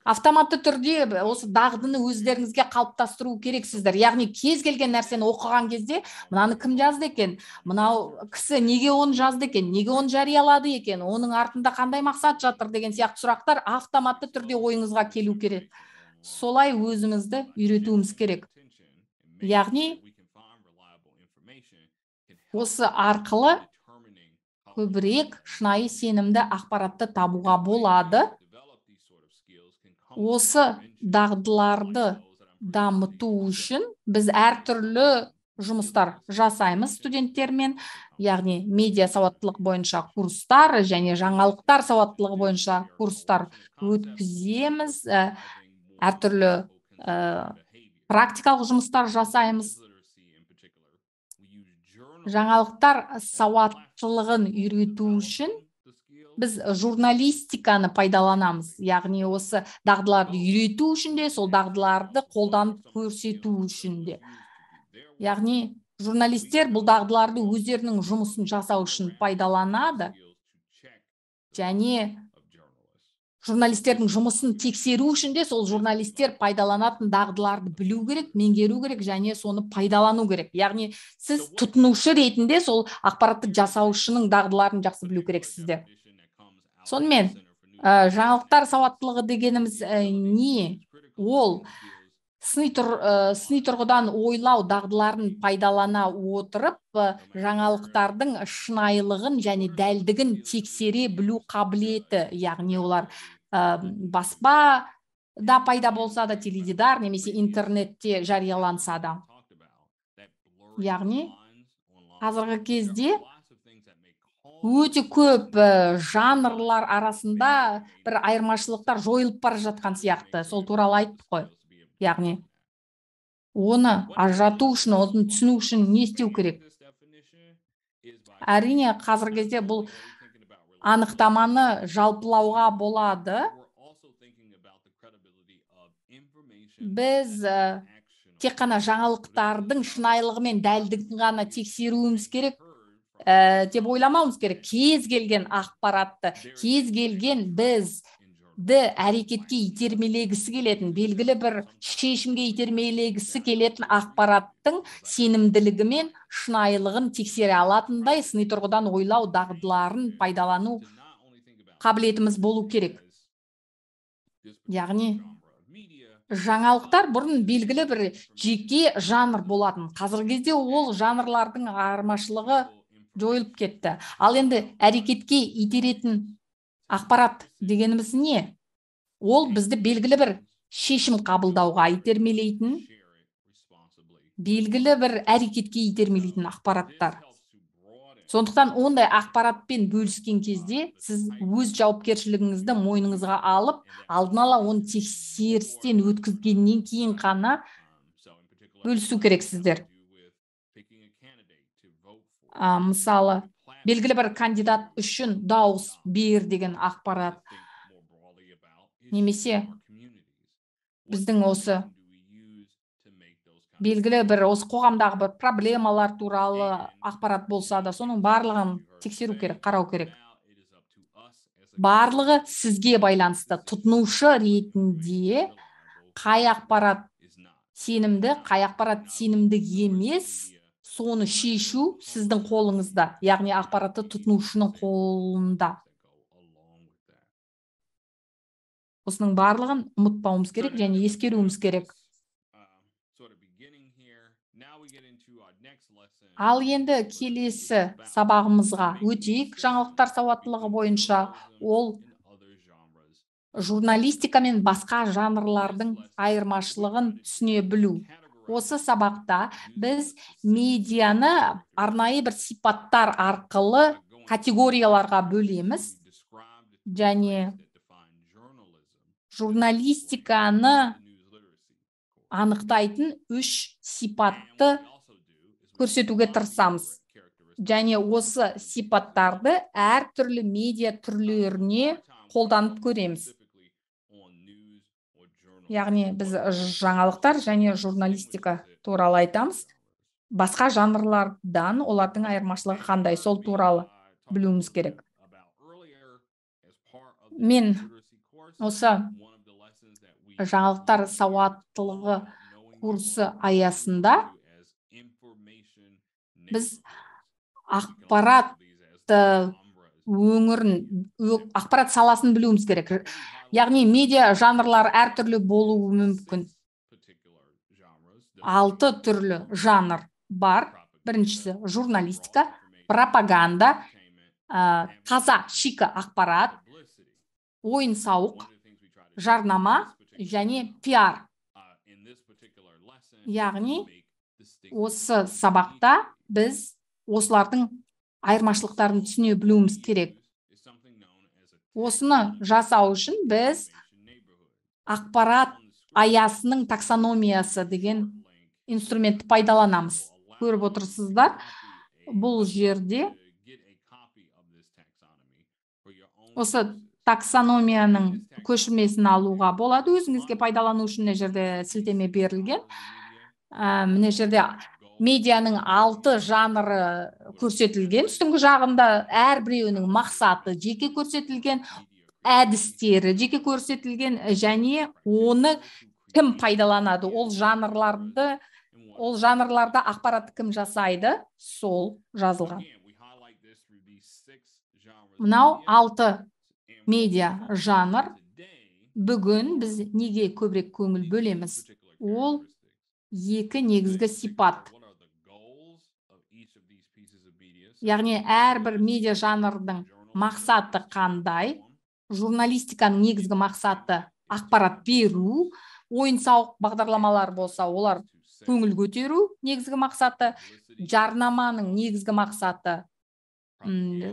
автоматты түрде осы дағдыны өздеріңізге қалыптастыру керексіздер яғни кез келген нәрсені оқыған кезде мынаны кім жазды екен мынау кісі неге оны жазды екен неге оны жариялады екен оның артында қандай мақсат жатыр деген сияқты сұрақтар автоматты түрде ойыңызға келу керек солай өзімізді үйретуіміз керек яғни осы арқылы көбірек шынайы сенімді ақпаратты табуға болады осы дағдыларды дамыту үшін біз әртүрлі жұмыстар жасаймыз студенттермен яғни медиа сауаттылық бойынша курстар және жаңалықтар сауаттылығы бойынша курстар өткіземіз ә, әртүрлі ә, практикалық жұмыстар жасаймыз жаңалықтар сауаттылығын үйрету үшін біз журналистиканы пайдаланамыз яғни осы дағдыларды үйрету үшін де сол дағдыларды қолданып көрсету үшін де яғни журналистер бұл дағдыларды өздерінің жұмысын жасау үшін пайдаланады және журналистердің жұмысын тексеру үшін де сол журналистер пайдаланатын дағдыларды білу керек меңгеру керек және соны пайдалану керек яғни сіз тұтынушы ретінде сол ақпаратты жасаушының дағдыларын жақсы білу керексіздер сонымен ә, жаңалықтар сауаттылығы дегеніміз ә, не ол сыни, тұр, ә, сыни тұрғыдан ойлау дағдыларын пайдалана отырып жаңалықтардың шынайылығын және дәлдігін тексере білу қабілеті яғни олар ә, баспа да пайда болса да теледидар немесе интернетте жарияланса да яғни қазіргі кезде өте көп э, жанрлар арасында бір айырмашылықтар жойылып бара жатқан сияқты сол туралы айттық қой яғни оны ажырату үшін оны түсіну үшін не істеу керек әрине қазіргі кезде бұл анықтаманы жалпылауға болады біз э, тек қана жаңалықтардың шынайылығы мен дәлдігін ғана тексеруіміз керек ә, деп ойламауымыз керек кез келген ақпаратты кез келген бізді әрекетке итермелегісі келетін белгілі бір шешімге итермелегісі келетін ақпараттың сенімділігі мен шынайылығын тексере алатындай сыни тұрғыдан ойлау дағдыларын пайдалану қабілетіміз болу керек яғни жаңалықтар бұрын белгілі бір жеке жанр болатын қазіргі кезде ол жанрлардың айырмашылығы жойылып кетті ал енді әрекетке итеретін ақпарат дегеніміз не ол бізді белгілі бір шешім қабылдауға итермелейтін белгілі бір әрекетке итермелейтін ақпараттар сондықтан ондай ақпаратпен бөліскен кезде сіз өз жауапкершілігіңізді мойныңызға алып алдын ала оны тексерістен өткізгеннен кейін ғана бөлісу керексіздер ә, мысалы белгілі бір кандидат үшін дауыс бер деген ақпарат немесе біздің осы белгілі бір осы қоғамдағы бір проблемалар туралы ақпарат болса да соның барлығын тексеру керек қарау керек барлығы сізге байланысты тұтынушы ретінде қай ақпарат сенімді қай ақпарат сенімді емес соны шешу сіздің қолыңызда яғни ақпаратты тұтынушының қолында осының барлығын ұмытпауымыз керек және ескеруіміз керек ал енді келесі сабағымызға өтейік жаңалықтар сауаттылығы бойынша ол журналистика мен басқа жанрлардың айырмашылығын түсіне білу осы сабақта біз медианы арнайы бір сипаттар арқылы категорияларға бөлеміз және журналистиканы анықтайтын үш сипатты көрсетуге тырысамыз және осы сипаттарды әртүрлі медиа түрлеріне қолданып көреміз яғни біз э, жаңалықтар және журналистика туралы айтамыз басқа жанрлардан олардың айырмашылығы қандай сол туралы білуіміз керек мен осы жаңалықтар сауаттылығы курсы аясында біз ақпарат э, өңірін ақпарат саласын білуіміз керек яғни медиа жанрлар әртүрлі болуы мүмкін алты түрлі жанр бар біріншісі журналистика пропаганда ә, таза шикі ақпарат ойын сауық жарнама және пиар яғни осы сабақта біз осылардың айырмашылықтарын түсіне білуіміз керек осыны жасау үшін біз ақпарат аясының таксономиясы деген инструментті пайдаланамыз көріп отырсыздар бұл жерде осы таксономияның көшірмесін алуға болады өзіңізге пайдалану үшін мына жерде сілтеме берілген ә, мына жерде медианың алты жанры көрсетілген үстіңгі жағында әрбіреуінің мақсаты жеке көрсетілген әдістері жеке көрсетілген э, және оны кім пайдаланады ол жанрларды ол жанрларда ақпаратты кім жасайды сол жазылған мынау алты медиа жанр бүгін біз неге көбірек көңіл бөлеміз ол екі негізгі сипат яғни әрбір медиа жанрдың мақсаты қандай журналистиканың негізгі мақсаты ақпарат беру ойын сауық бағдарламалар болса олар көңіл көтеру негізгі мақсаты жарнаманың негізгі мақсаты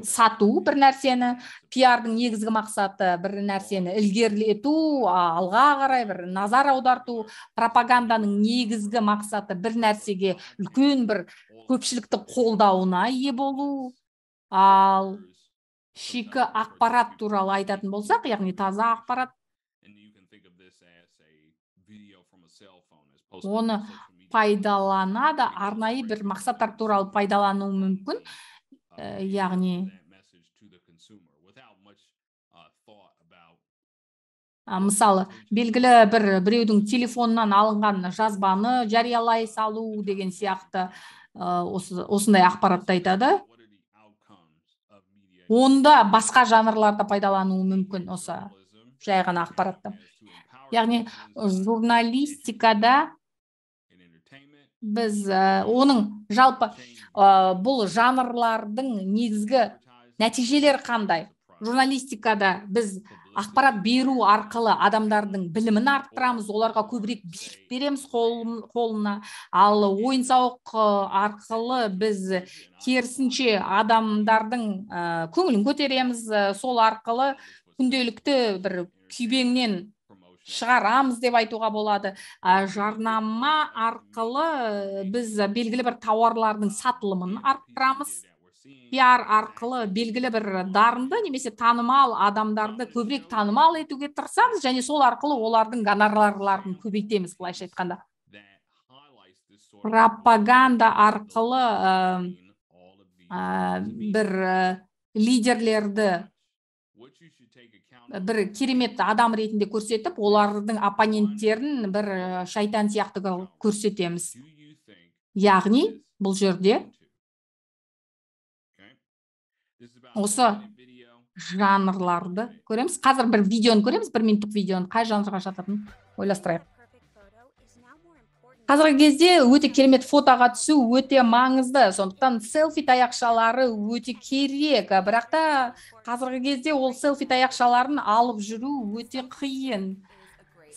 сату бір нәрсені пиардың негізгі мақсаты бір нәрсені ілгерілету алға қарай бір назар аударту пропаганданың негізгі мақсаты бір нәрсеге үлкен бір көпшілікті қолдауына ие болу ал шикі ақпарат туралы айтатын болсақ яғни таза ақпарат оны пайдаланады арнайы бір мақсаттар туралы пайдалануы мүмкін Э, яғни uh, мысалы белгілі бір біреудің телефонынан алынған жазбаны жариялай салу деген сияқты э, осы, осындай ақпаратты айтады онда басқа жанрларда пайдалануы мүмкін осы жай ғана ақпаратты яғни журналистикада біз ә, оның жалпы ә, бұл жанрлардың негізгі нәтижелері қандай журналистикада біз ақпарат беру арқылы адамдардың білімін арттырамыз оларға көбірек билік береміз қолына ал ойын сауық арқылы біз керісінше адамдардың ә, көңілін көтереміз ә, сол арқылы күнделікті бір күйбеңнен шығарамыз деп айтуға болады жарнама арқылы э, біз белгілі бір тауарлардың сатылымын арттырамыз пиар арқылы белгілі бір дарынды немесе танымал адамдарды көбірек танымал етуге тырысамыз және сол арқылы олардың гонорарларын көбейтеміз былайша айтқанда пропаганда арқылы ә, ә, бір лидерлерді бір керемет адам ретінде көрсетіп олардың оппоненттерін бір э, шайтан сияқты көрсетеміз яғни бұл жерде осы жанрларды көреміз қазір бір видеоны көреміз бір минуттық видеоны қай жанрға жататынын ойластырайық қазіргі кезде өте керемет фотоға түсу өте маңызды сондықтан селфи таяқшалары өте керек бірақ та қазіргі кезде ол селфи таяқшаларын алып жүру өте қиын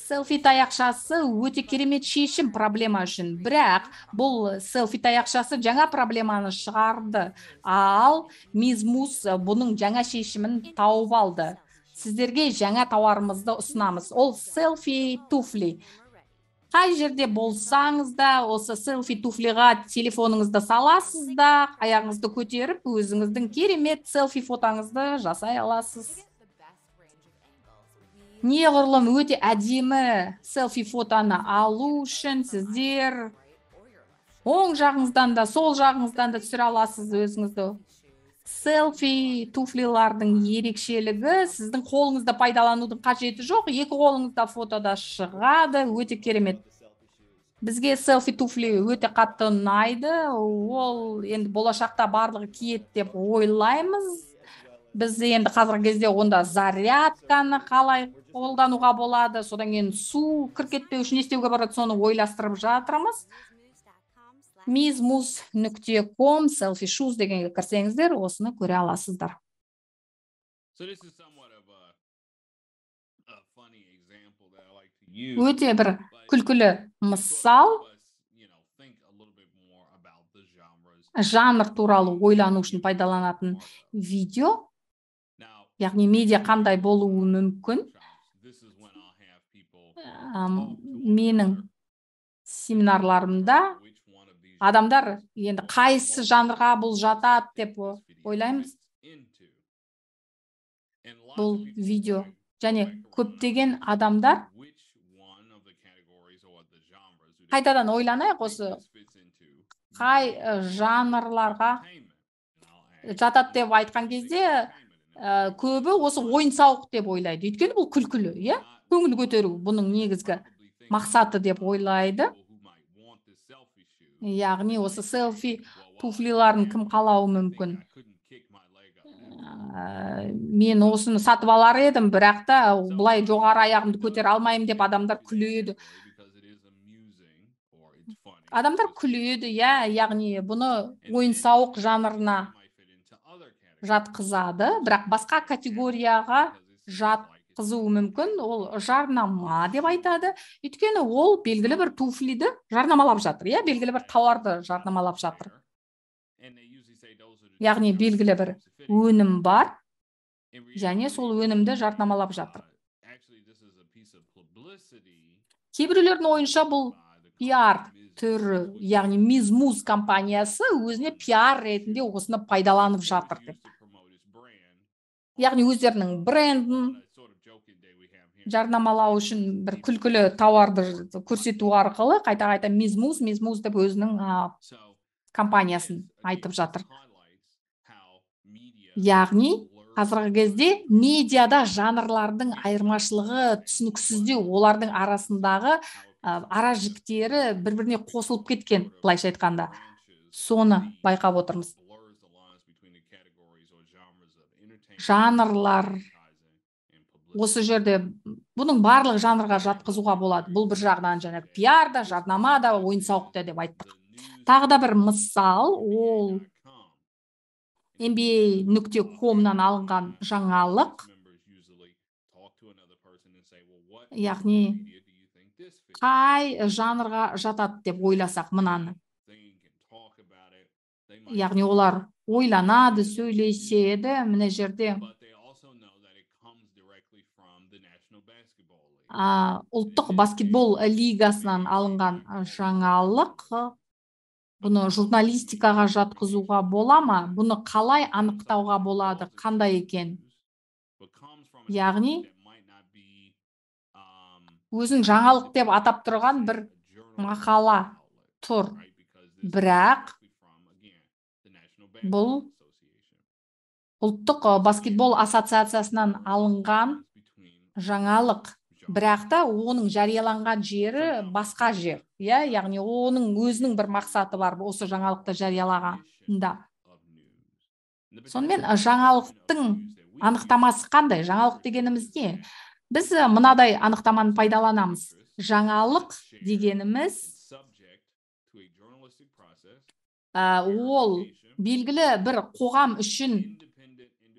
селфи таяқшасы өте керемет шешім проблема үшін бірақ бұл селфи таяқшасы жаңа проблеманы шығарды ал мизмус бұның жаңа шешімін тауып алды сіздерге жаңа тауарымызды ұсынамыз ол селфи туфли қай жерде болсаңыз да осы селфи туфлиға телефоныңызды саласыз да аяғыңызды көтеріп өзіңіздің керемет селфи фотоңызды жасай аласыз неғұрлым өте әдемі селфи фотоны алу үшін сіздер оң жағыңыздан да сол жағыңыздан да түсіре аласыз өзіңізді селфи туфлилардың ерекшелігі сіздің қолыңызды пайдаланудың қажеті жоқ екі қолыңызда фотода шығады өте керемет бізге селфи туфли өте қатты ұнайды ол енді болашақта барлығы киеді деп ойлаймыз біз енді қазіргі кезде онда зарядканы қалай қолдануға болады содан кейін су кіріп кетпеу үшін не істеуге болады соны ойластырып жатырмыз мизмуз нүкте ком селфи шуз дегенге кірсеңіздер осыны көре аласыздар өте бір күлкілі мысал жанр туралы ойлану үшін пайдаланатын видео яғни медиа қандай болуы мүмкін менің семинарларымда адамдар енді қайсы жанрға бұл жатады деп ойлаймыз бұл видео және көптеген адамдар қайтадан ойланайық осы қай жанрларға жатады деп айтқан кезде көбі осы ойын сауық деп ойлайды өйткені бұл күлкілі иә көңіл көтеру бұның негізгі мақсаты деп ойлайды яғни осы селфи туфлиларын кім қалауы мүмкін э, мен осыны сатып алар едім бірақ та былай жоғары аяғымды көтер алмаймын деп адамдар күледі адамдар күледі иә яғни бұны ойын сауық жанрына жатқызады бірақ басқа категорияға жат қызуы мүмкін ол жарнама деп айтады өйткені ол белгілі бір туфлиді жарнамалап жатыр иә белгілі бір тауарды жарнамалап жатыр яғни белгілі бір өнім бар және сол өнімді жарнамалап жатыр кейбіреулердің ойынша бұл пиар түрі яғни мизмуз компаниясы өзіне пиар ретінде осыны пайдаланып жатыр деп яғни өздерінің брендін жарнамалау үшін бір күлкілі тауарды көрсету арқылы қайта қайта Мизмуз, муз деп өзінің компаниясын айтып жатыр яғни қазіргі кезде медиада жанрлардың айырмашылығы түсініксіздеу олардың арасындағы ара жіктері бір біріне қосылып кеткен былайша айтқанда соны байқап отырмыз жанрлар осы жерде бұның барлық жанрға жатқызуға болады бұл бір жағынан жаңағы пиар да жарнама да ойын сауық та деп айттық тағы да бір мысал ол mba нүкте комнан алынған жаңалық яғни қай жанрға жатады деп ойласақ мынаны яғни олар ойланады сөйлеседі міне жерде ұлттық баскетбол лигасынан алынған жаңалық бұны журналистикаға жатқызуға бола ма бұны қалай анықтауға болады қандай екен яғни өзің жаңалық деп атап тұрған бір мақала тұр бірақ бұл ұлттық баскетбол ассоциациясынан алынған жаңалық бірақ та оның жарияланған жері басқа жер иә яғни оның өзінің бір мақсаты бар осы жаңалықты жариялағанда сонымен жаңалықтың анықтамасы қандай жаңалық дегеніміз не біз мынадай анықтаманы пайдаланамыз жаңалық дегеніміз ол белгілі бір қоғам үшін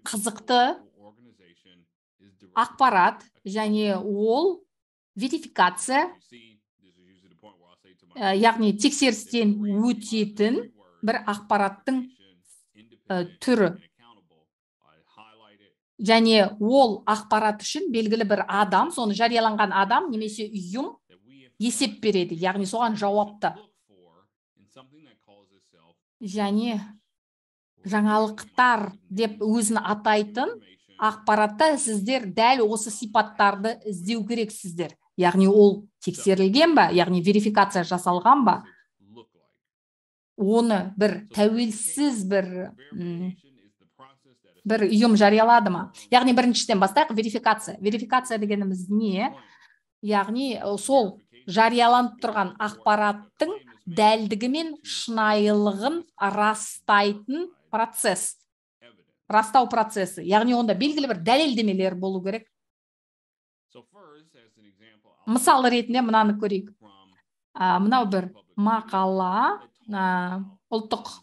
қызықты ақпарат және ол верификация яғни тексерістен өтетін бір ақпараттың түрі және ол ақпарат үшін белгілі бір адам соны жарияланған адам немесе ұйым есеп береді яғни соған жауапты және жаңалықтар деп өзін атайтын ақпаратта сіздер дәл осы сипаттарды іздеу керексіздер яғни ол тексерілген ба яғни верификация жасалған ба оны бір тәуелсіз бір бір ұйым жариялады ма яғни біріншіден бастайық верификация верификация дегеніміз не яғни сол жарияланып тұрған ақпараттың дәлдігі мен шынайылығын растайтын процесс растау процесі яғни онда белгілі бір дәлелдемелер болу керек мысал ретінде мынаны көрейік мынау бір мақала ұлтық ұлттық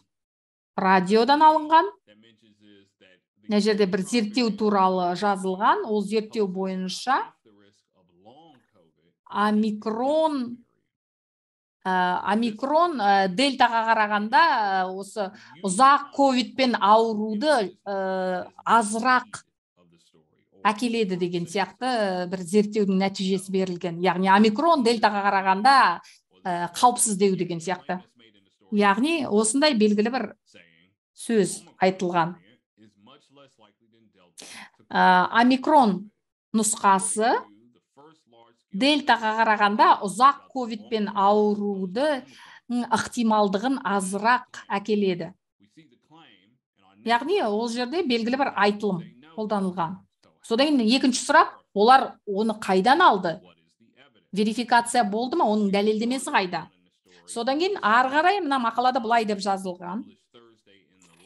радиодан алынған мына жерде бір зерттеу туралы жазылған ол зерттеу бойынша омикрон Э, омикрон э, дельтаға қарағанда э, осы ұзақ ковидпен ауруды азырақ әкеледі деген сияқты бір зерттеудің нәтижесі берілген яғни омикрон дельтаға қарағанда қауіпсіздеу деген сияқты яғни осындай белгілі бір сөз айтылған омикрон нұсқасы дельтаға қарағанда ұзақ ковидпен ауруды ықтималдығын азырақ әкеледі яғни ол жерде белгілі бір айтылым қолданылған содан кейін екінші сұрақ олар оны қайдан алды верификация болды ма оның дәлелдемесі қайда содан кейін ары қарай мына мақалада былай деп жазылған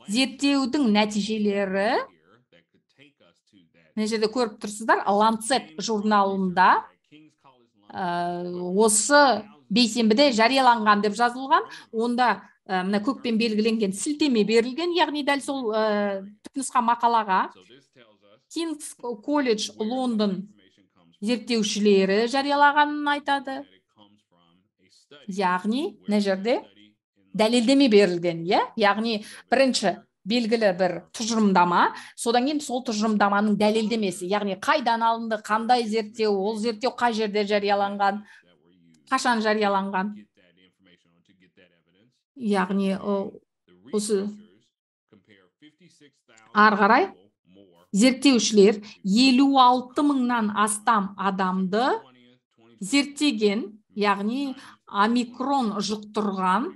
зерттеудің нәтижелері мына жерде көріп тұрсыздар ланцет журналында Э, осы бейсенбіде жарияланған деп жазылған онда э, мына көкпен белгіленген сілтеме берілген яғни дәл сол э, түпнұсқа мақалаға кингс колледж лондон зерттеушілері жариялағанын айтады яғни мына жерде дәлелдеме берілген иә яғни бірінші белгілі бір тұжырымдама содан кейін сол тұжырымдаманың дәлелдемесі яғни қайдан алынды қандай зерттеу ол зерттеу қай жерде жарияланған қашан жарияланған яғни осы ары қарай зерттеушілер елу алты мыңнан астам адамды зерттеген яғни омикрон жұқтырған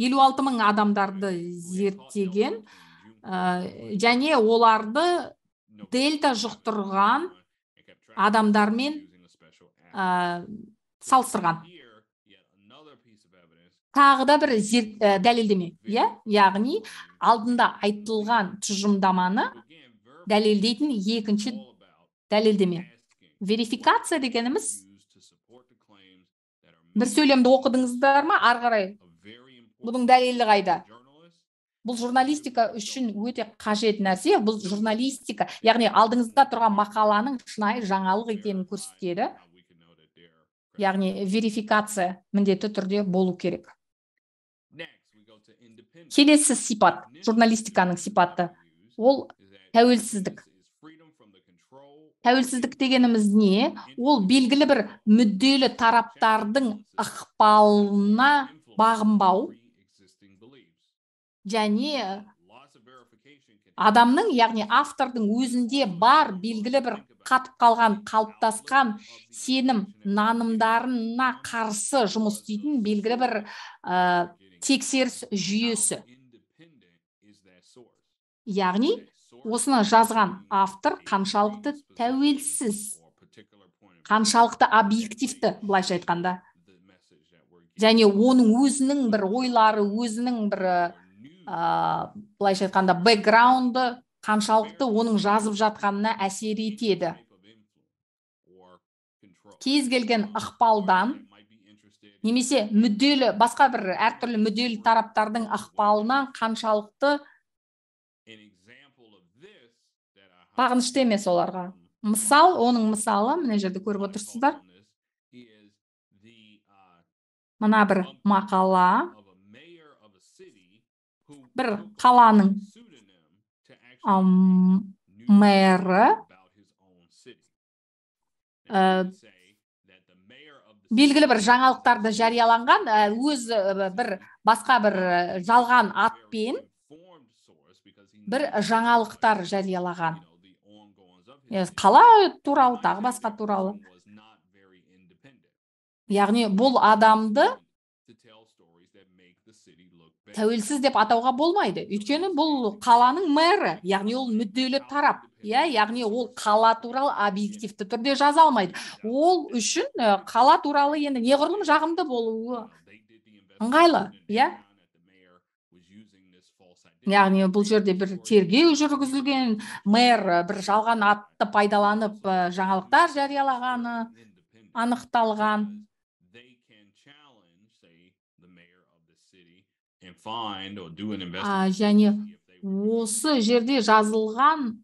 елу алты мың адамдарды зерттеген ә, және оларды дельта жұқтырған адамдармен ә, салыстырған тағы да бір дәлелдеме иә яғни алдында айтылған тұжырымдаманы дәлелдейтін екінші дәлелдеме верификация дегеніміз бір сөйлемді оқыдыңыздар ма ары қарай бұның дәлелі қайда бұл журналистика үшін өте қажет нәрсе бұл журналистика яғни алдыңызда тұрған мақаланың шынайы жаңалық екенін көрсетеді яғни верификация міндетті түрде болу керек келесі сипат журналистиканың сипаты ол тәуелсіздік тәуелсіздік дегеніміз не ол белгілі бір мүдделі тараптардың ықпалына бағынбау және адамның яғни автордың өзінде бар белгілі бір қатып қалған қалыптасқан сенім нанымдарына қарсы жұмыс істейтін белгілі бір ә, тексеріс жүйесі яғни осыны жазған автор қаншалықты тәуелсіз қаншалықты объективті былайша айтқанда және оның өзінің бір ойлары өзінің бір ыыы былайша айтқанда бэкграунды қаншалықты оның жазып жатқанына әсер етеді кез келген ықпалдан немесе мүдделі басқа бір әртүрлі мүдделі тараптардың ықпалынан қаншалықты бағынышты емес оларға мысал оның мысалы мына жерде көріп отырсыздар мына бір мақала бір қаланың мэрі э, белгілі бір жаңалықтарды жарияланған э, өз э, бір басқа бір жалған атпен бір жаңалықтар жариялаған қала туралы тағы басқа туралы яғни бұл адамды тәуелсіз деп атауға болмайды өйткені бұл қаланың мэрі яғни ол мүдделі тарап иә яғни ол қала туралы объективті түрде жаза алмайды ол үшін қала туралы енді неғұрлым жағымды болуы ыңғайлы иә яғни бұл жерде бір тергеу жүргізілген мэр бір жалған атты пайдаланып жаңалықтар жариялағаны анықталған және осы жерде жазылған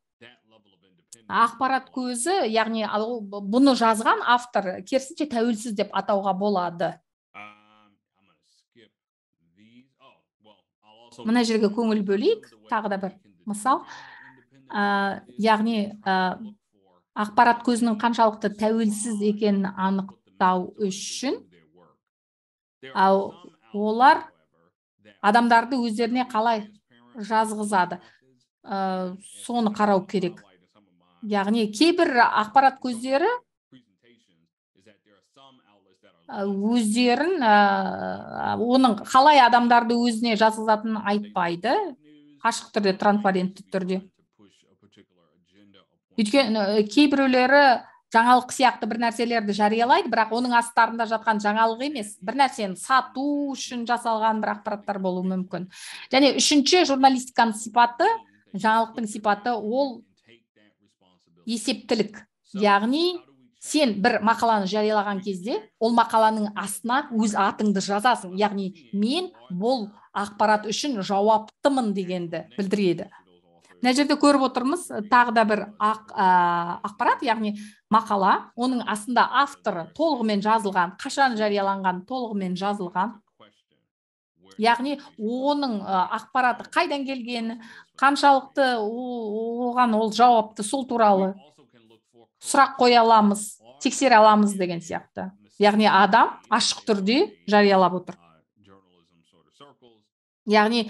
ақпарат көзі яғни бұны жазған автор керісінше тәуелсіз деп атауға болады um, oh, мына жерге көңіл бөлейік тағы да бір мысал ә, яғни ақпарат көзінің қаншалықты тәуелсіз екенін анықтау үшін ә, олар адамдарды өздеріне қалай жазғызады ә, соны қарау керек яғни кейбір ақпарат көздері э, өздерін ә, оның қалай адамдарды өзіне жазғызатынын айтпайды ашық түрде транспарентті түрде өйткені кейбіреулері жаңалық сияқты бір нәрселерді жариялайды бірақ оның астарында жатқан жаңалық емес бір нәрсені сату үшін жасалған бір ақпараттар болуы мүмкін және үшінші журналистиканың сипаты жаңалықтың сипаты ол есептілік яғни сен бір мақаланы жариялаған кезде ол мақаланың астына өз атыңды жазасың яғни мен бұл ақпарат үшін жауаптымын дегенді білдіреді мына жерде көріп отырмыз э, тағы да бір ақ, э, ақпарат яғни мақала оның астында авторы толығымен жазылған қашан жарияланған толығымен жазылған яғни оның э, ақпараты қайдан келгені қаншалықты оған ол жауапты сол туралы сұрақ қоя аламыз тексере аламыз деген сияқты яғни адам ашық түрде жариялап отыр яғни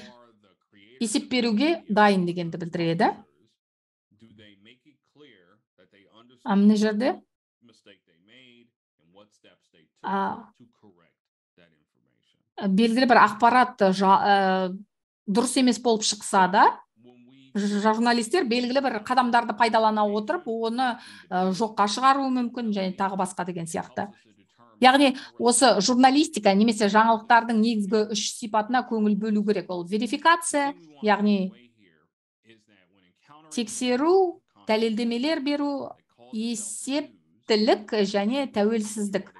есеп беруге дайын дегенді білдіреді а мына жерде белгілі бір ақпарат дұрыс емес болып шықса да журналистер белгілі бір қадамдарды пайдалана отырып оны жоққа шығаруы мүмкін және тағы басқа деген сияқты яғни осы журналистика немесе жаңалықтардың негізгі үш сипатына көңіл бөлу керек ол верификация яғни тексеру дәлелдемелер беру есептілік және тәуелсіздік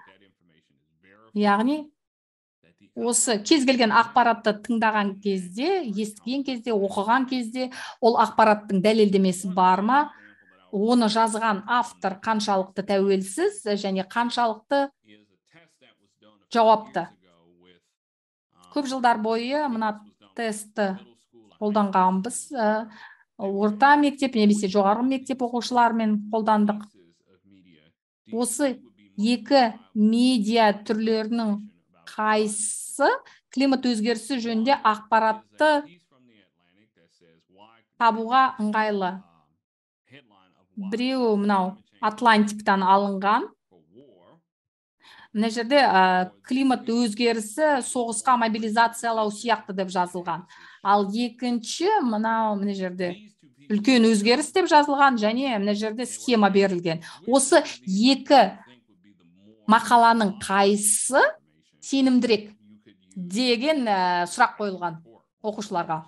яғни осы кез келген ақпаратты тыңдаған кезде естіген кезде оқыған кезде ол ақпараттың дәлелдемесі бар ма оны жазған автор қаншалықты тәуелсіз және қаншалықты жауапты um, көп жылдар бойы мына тестті қолданғанбыз э, орта мектеп немесе жоғары мектеп оқушыларымен қолдандық осы екі медиа түрлерінің қайсысы климат өзгерісі жөнінде ақпаратты табуға ыңғайлы um, біреуі мынау атлантиктан алынған мына жерде ә, климат өзгерісі соғысқа мобилизациялау сияқты деп жазылған ал екінші мынау мына жерде үлкен өзгеріс деп жазылған және мына жерде схема берілген осы екі мақаланың қайсысы сенімдірек деген ә, сұрақ қойылған оқушыларға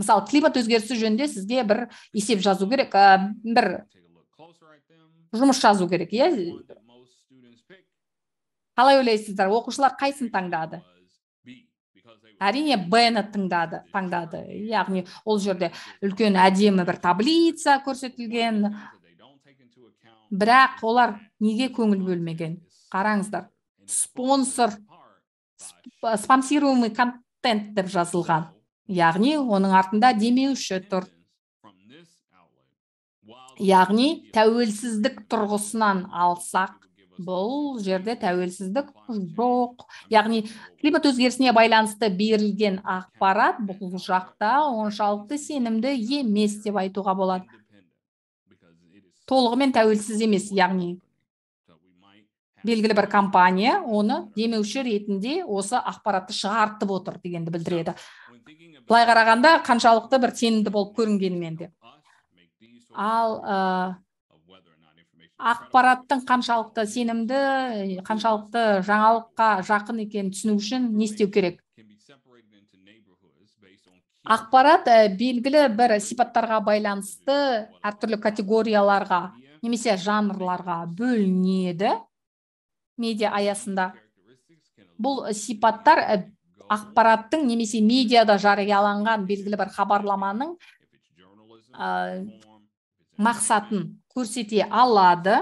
мысалы климат өзгерісі жөнінде сізге бір есеп жазу керек ә, бір жұмыс жазу керек иә қалай ойлайсыздар оқушылар қайсын таңдады әрине бні тыңдады таңдады яғни ол жерде үлкен әдемі бір таблица көрсетілген бірақ олар неге көңіл бөлмеген қараңыздар спонсор спонсируемый контент деп жазылған яғни оның артында демеуші тұр яғни тәуелсіздік тұрғысынан алсақ бұл жерде тәуелсіздік жоқ яғни климат өзгерісіне байланысты берілген ақпарат бұл жақта оншалықты сенімді емес деп айтуға болады толығымен тәуелсіз емес яғни белгілі бір компания оны демеуші ретінде осы ақпаратты шығартып отыр дегенді білдіреді былай қарағанда қаншалықты бір сенімді болып көрінгенімен де ал ақпараттың қаншалықты сенімді қаншалықты жаңалыққа жақын екенін түсіну үшін не істеу керек ақпарат э, белгілі бір сипаттарға байланысты әртүрлі категорияларға немесе жанрларға бөлінеді медиа аясында бұл сипаттар э, ақпараттың немесе медиада жарияланған белгілі бір хабарламаның ә, мақсатын көрсете алады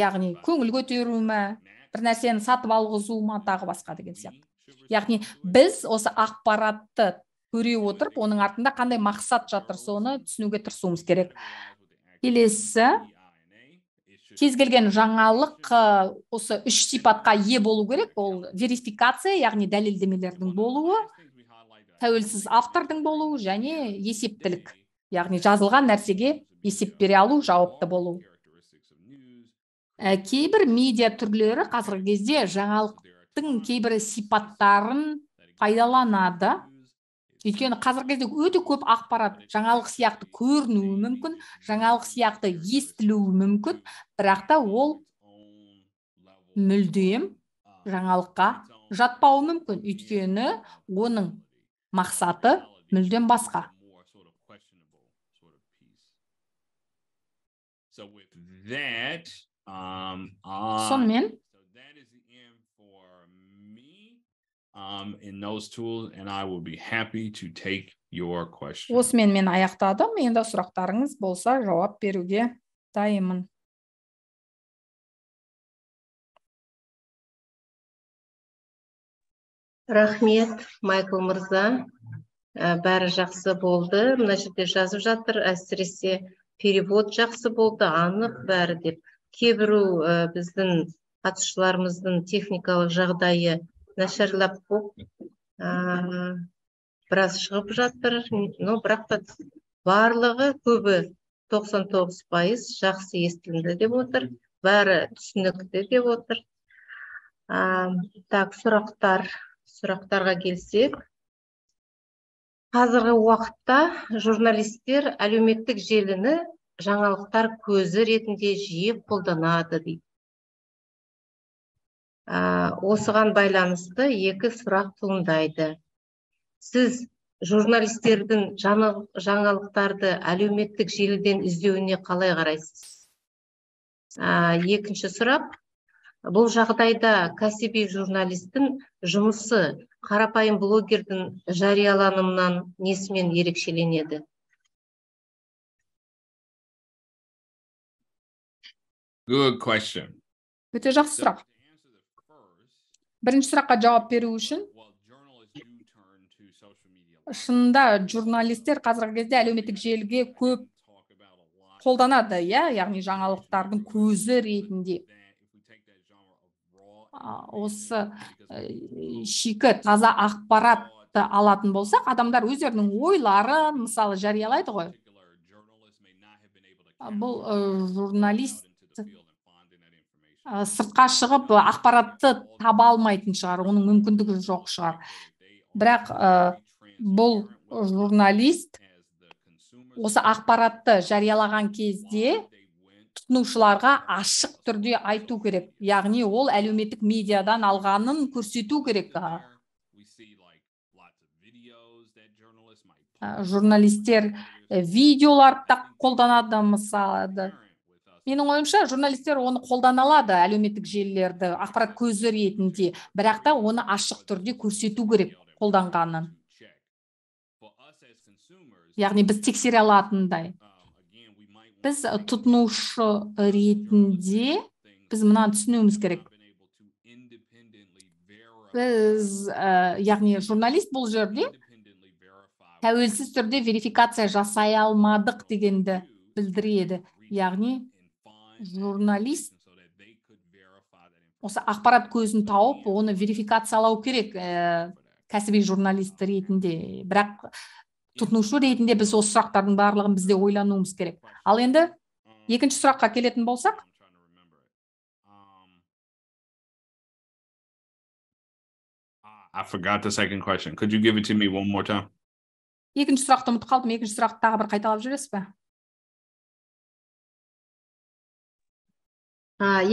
яғни көңіл көтеру бір нәрсені сатып алғызу ма тағы басқа деген сияқты яғни біз осы ақпаратты көре отырып оның артында қандай мақсат жатыр соны түсінуге тырысуымыз керек келесі кез келген жаңалық осы үш сипатқа ие болу керек ол верификация яғни дәлелдемелердің болуы тәуелсіз автордың болуы және есептілік яғни жазылған нәрсеге бере алу жауапты болу ә, кейбір медиа түрлері қазіргі кезде жаңалықтың кейбір сипаттарын пайдаланады өйткені қазіргі кезде өте көп ақпарат жаңалық сияқты көрінуі мүмкін жаңалық сияқты естілуі мүмкін бірақ та ол мүлдем жаңалыққа жатпауы мүмкін өйткені оның мақсаты мүлдем басқа So with that, um, uh, сонымен. So that is the end for me um, in those tools, and I will be happy to take your question. Осымен мен аяқтадым. Енді сұрақтарыңыз болса жауап беруге дайынмын. рахмет майкл мырза ә, бәрі жақсы болды мына жерде жазып жатыр әсіресе перевод жақсы болды анық бәрі деп кейбіру біздің қатысушыларымыздың техникалық жағдайы нашарлап болып ә, біраз шығып жатыр но бірақ та барлығы көбі 99 пайыз жақсы естілді деп отыр бәрі түсінікті деп отыр ә, так сұрақтар сұрақтарға келсек қазіргі уақытта журналистер әлеуметтік желіні жаңалықтар көзі ретінде жиі қолданады дейді ә, осыған байланысты екі сұрақ туындайды сіз журналистердің жаңалықтарды әлеуметтік желіден іздеуіне қалай қарайсыз ә, екінші сұрақ бұл жағдайда кәсіби журналистің жұмысы қарапайым блогердің жарияланымынан несімен ерекшеленеді Good question. өте жақсы сұрақ бірінші сұраққа жауап беру үшін шынында журналистер қазіргі кезде әлеуметтік желіге көп қолданады иә яғни жаңалықтардың көзі ретінде осы э, шикі таза ақпаратты алатын болсақ адамдар өздерінің ойларын мысалы жариялайды ғой бұл э, журналист сыртқа шығып ақпаратты таба алмайтын шығар оның мүмкіндігі жоқ шығар бірақ э, бұл журналист осы ақпаратты жариялаған кезде тұтынушыларға ашық түрде айту керек яғни ол әлеуметтік медиадан алғанын көрсету керек журналистер э, видеоларды да қолданады мысалы менің ойымша журналистер оны қолдана алады әлеуметтік желілерді ақпарат көзі ретінде бірақ та оны ашық түрде көрсету керек қолданғанын яғни біз тексере алатындай uh, біз э, тұтынушы ретінде біз мынаны түсінуіміз керек біз э, яғни журналист бұл жерде тәуелсіз түрде верификация жасай алмадық дегенді білдіреді яғни журналист осы ақпарат көзін тауып оны верификациялау керек ә, кәсіби журналист ретінде бірақ тұтынушы ретінде біз осы сұрақтардың барлығын бізде ойлануымыз керек ал енді екінші сұраққа келетін болсақ I forgot the second question. Could you give it to me one more time? екінші сұрақты ұмытып қалдым екінші сұрақты тағы бір қайталап жібересіз бе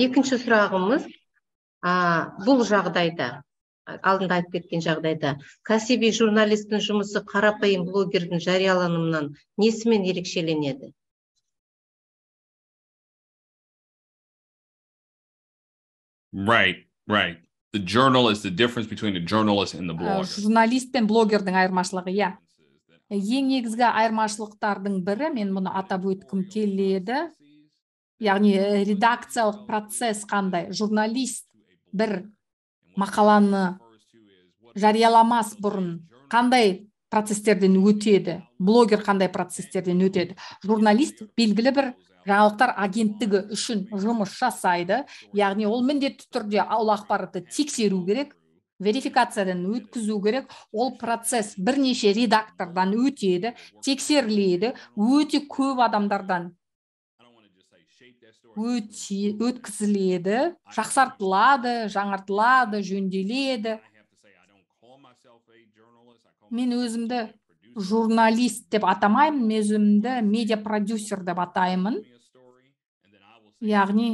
екінші сұрағымыз а, бұл жағдайда алдында айтып кеткен жағдайда кәсіби журналистің жұмысы қарапайым блогердің жарияланымынан несімен ерекшеленеді right right the journalist the difference between the journalist and the э, blogger журналист пен блогердің айырмашылығы иә э, ең негізгі айырмашылықтардың бірі мен мұны атап өткім келеді яғни э, редакциялық процесс қандай журналист бір мақаланы жарияламас бұрын қандай процестерден өтеді блогер қандай процестерден өтеді журналист белгілі бір жаңалықтар агенттігі үшін жұмыс жасайды яғни ол міндетті түрде ол ақпаратты тексеру керек верификациядан өткізу керек ол процесс бірнеше редактордан өтеді тексеріледі өте көп адамдардан өте, өткізіледі жақсартылады жаңартылады жөнделеді мен өзімді журналист деп атамаймын мен өзімді медиа продюсер деп атаймын яғни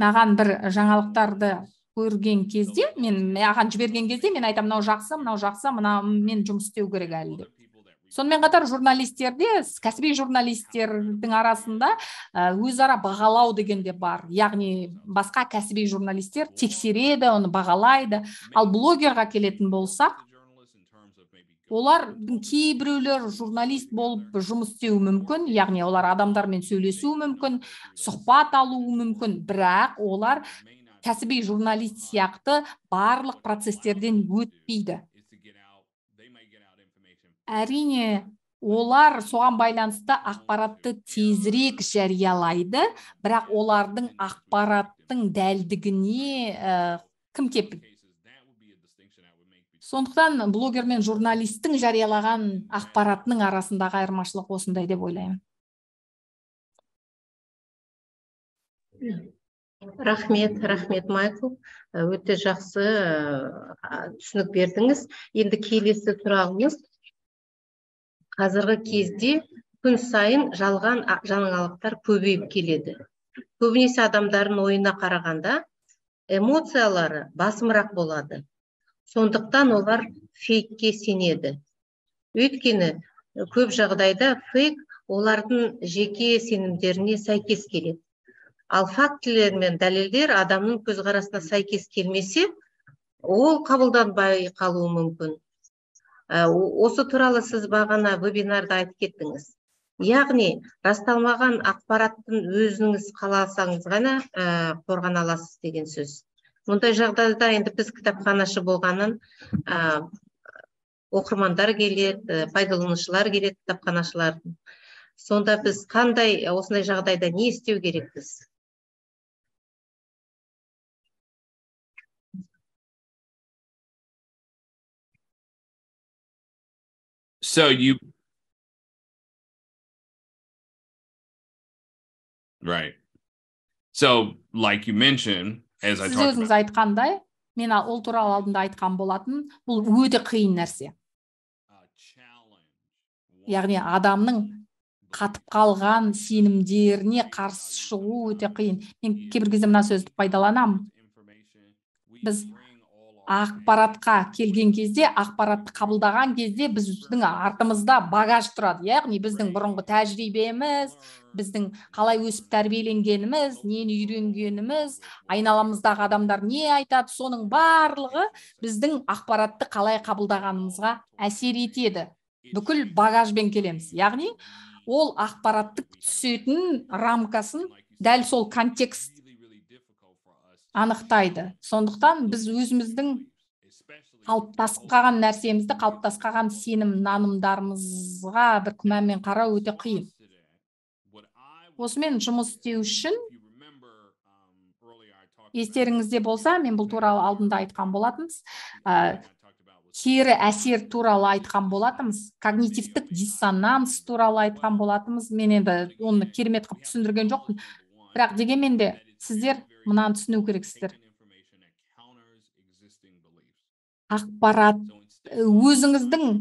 маған бір жаңалықтарды көрген кезде мен маған жіберген кезде мен айтамын мынау жақсы мынау жақсы мен жұмыс істеу керек әлі деп сонымен қатар журналистерде кәсіби журналистердің арасында өзара бағалау деген де бар яғни басқа кәсіби журналистер тексереді оны бағалайды ал блогерға келетін болсақ олардың кейбіреулер журналист болып жұмыс істеуі мүмкін яғни олар адамдармен сөйлесуі мүмкін сұхбат алуы мүмкін бірақ олар кәсіби журналист сияқты барлық процестерден өтпейді әрине олар соған байланысты ақпаратты тезірек жариялайды бірақ олардың ақпараттың дәлдігіне э, кім кепіл сондықтан блогер мен журналистің жариялаған ақпаратының арасындағы айырмашылық осындай деп ойлаймын рахмет рахмет майкл э, өте жақсы э, түсінік бердіңіз енді келесі сұрағымыз қазіргі кезде күн сайын жалған жаңалықтар көбейіп келеді көбінесе адамдардың ойына қарағанда эмоциялары басымырақ болады сондықтан олар фейкке сенеді өйткені көп жағдайда фейк олардың жеке сенімдеріне сәйкес келеді ал фактілер мен дәлелдер адамның көзқарасына сәйкес келмесе ол қабылданбай қалуы мүмкін Ә, осы туралы сіз бағана вебинарда айтып кеттіңіз яғни расталмаған ақпараттың өзіңіз қаласаңыз ғана ә, қорғана аласыз деген сөз мұндай жағдайда енді біз кітапханашы болғанын ә, оқырмандар келеді ә, пайдаланушылар келеді кітапханашылардың сонда біз қандай осындай жағдайда не істеу керекпіз So you Right. So like you mentioned as I сіз өзіңіз айтқандай мен туралы алдында айтқан болатын бұл өте қиын нәрсе яғни адамның қатып қалған сенімдеріне қарсы шығу өте қиын мен кейбір кезде мына сөзді пайдаланамын біз ақпаратқа келген кезде ақпаратты қабылдаған кезде біздің артымызда багаж тұрады иә? яғни біздің бұрынғы тәжірибеміз біздің қалай өсіп тәрбиеленгеніміз нені үйренгеніміз айналамыздағы адамдар не айтады соның барлығы біздің ақпаратты қалай қабылдағанымызға әсер етеді бүкіл багажбен келеміз яғни ол ақпараттық түсетін рамкасын дәл сол контекст анықтайды сондықтан біз өзіміздің қалыптасқаған нәрсемізді қалыптасқаған сенім нанымдарымызға бір күмәнмен қарау өте қиын осымен жұмыс істеу үшін естеріңізде болса мен бұл туралы алдында айтқан болатынбыз кері әсер туралы айтқан болатынбыз когнитивтік диссонанс туралы айтқан болатынбыз мен енді оны керемет қылып түсіндірген жоқпын бірақ дегенмен де сіздер мынаны түсіну керексіздер ақпарат э, өзіңіздің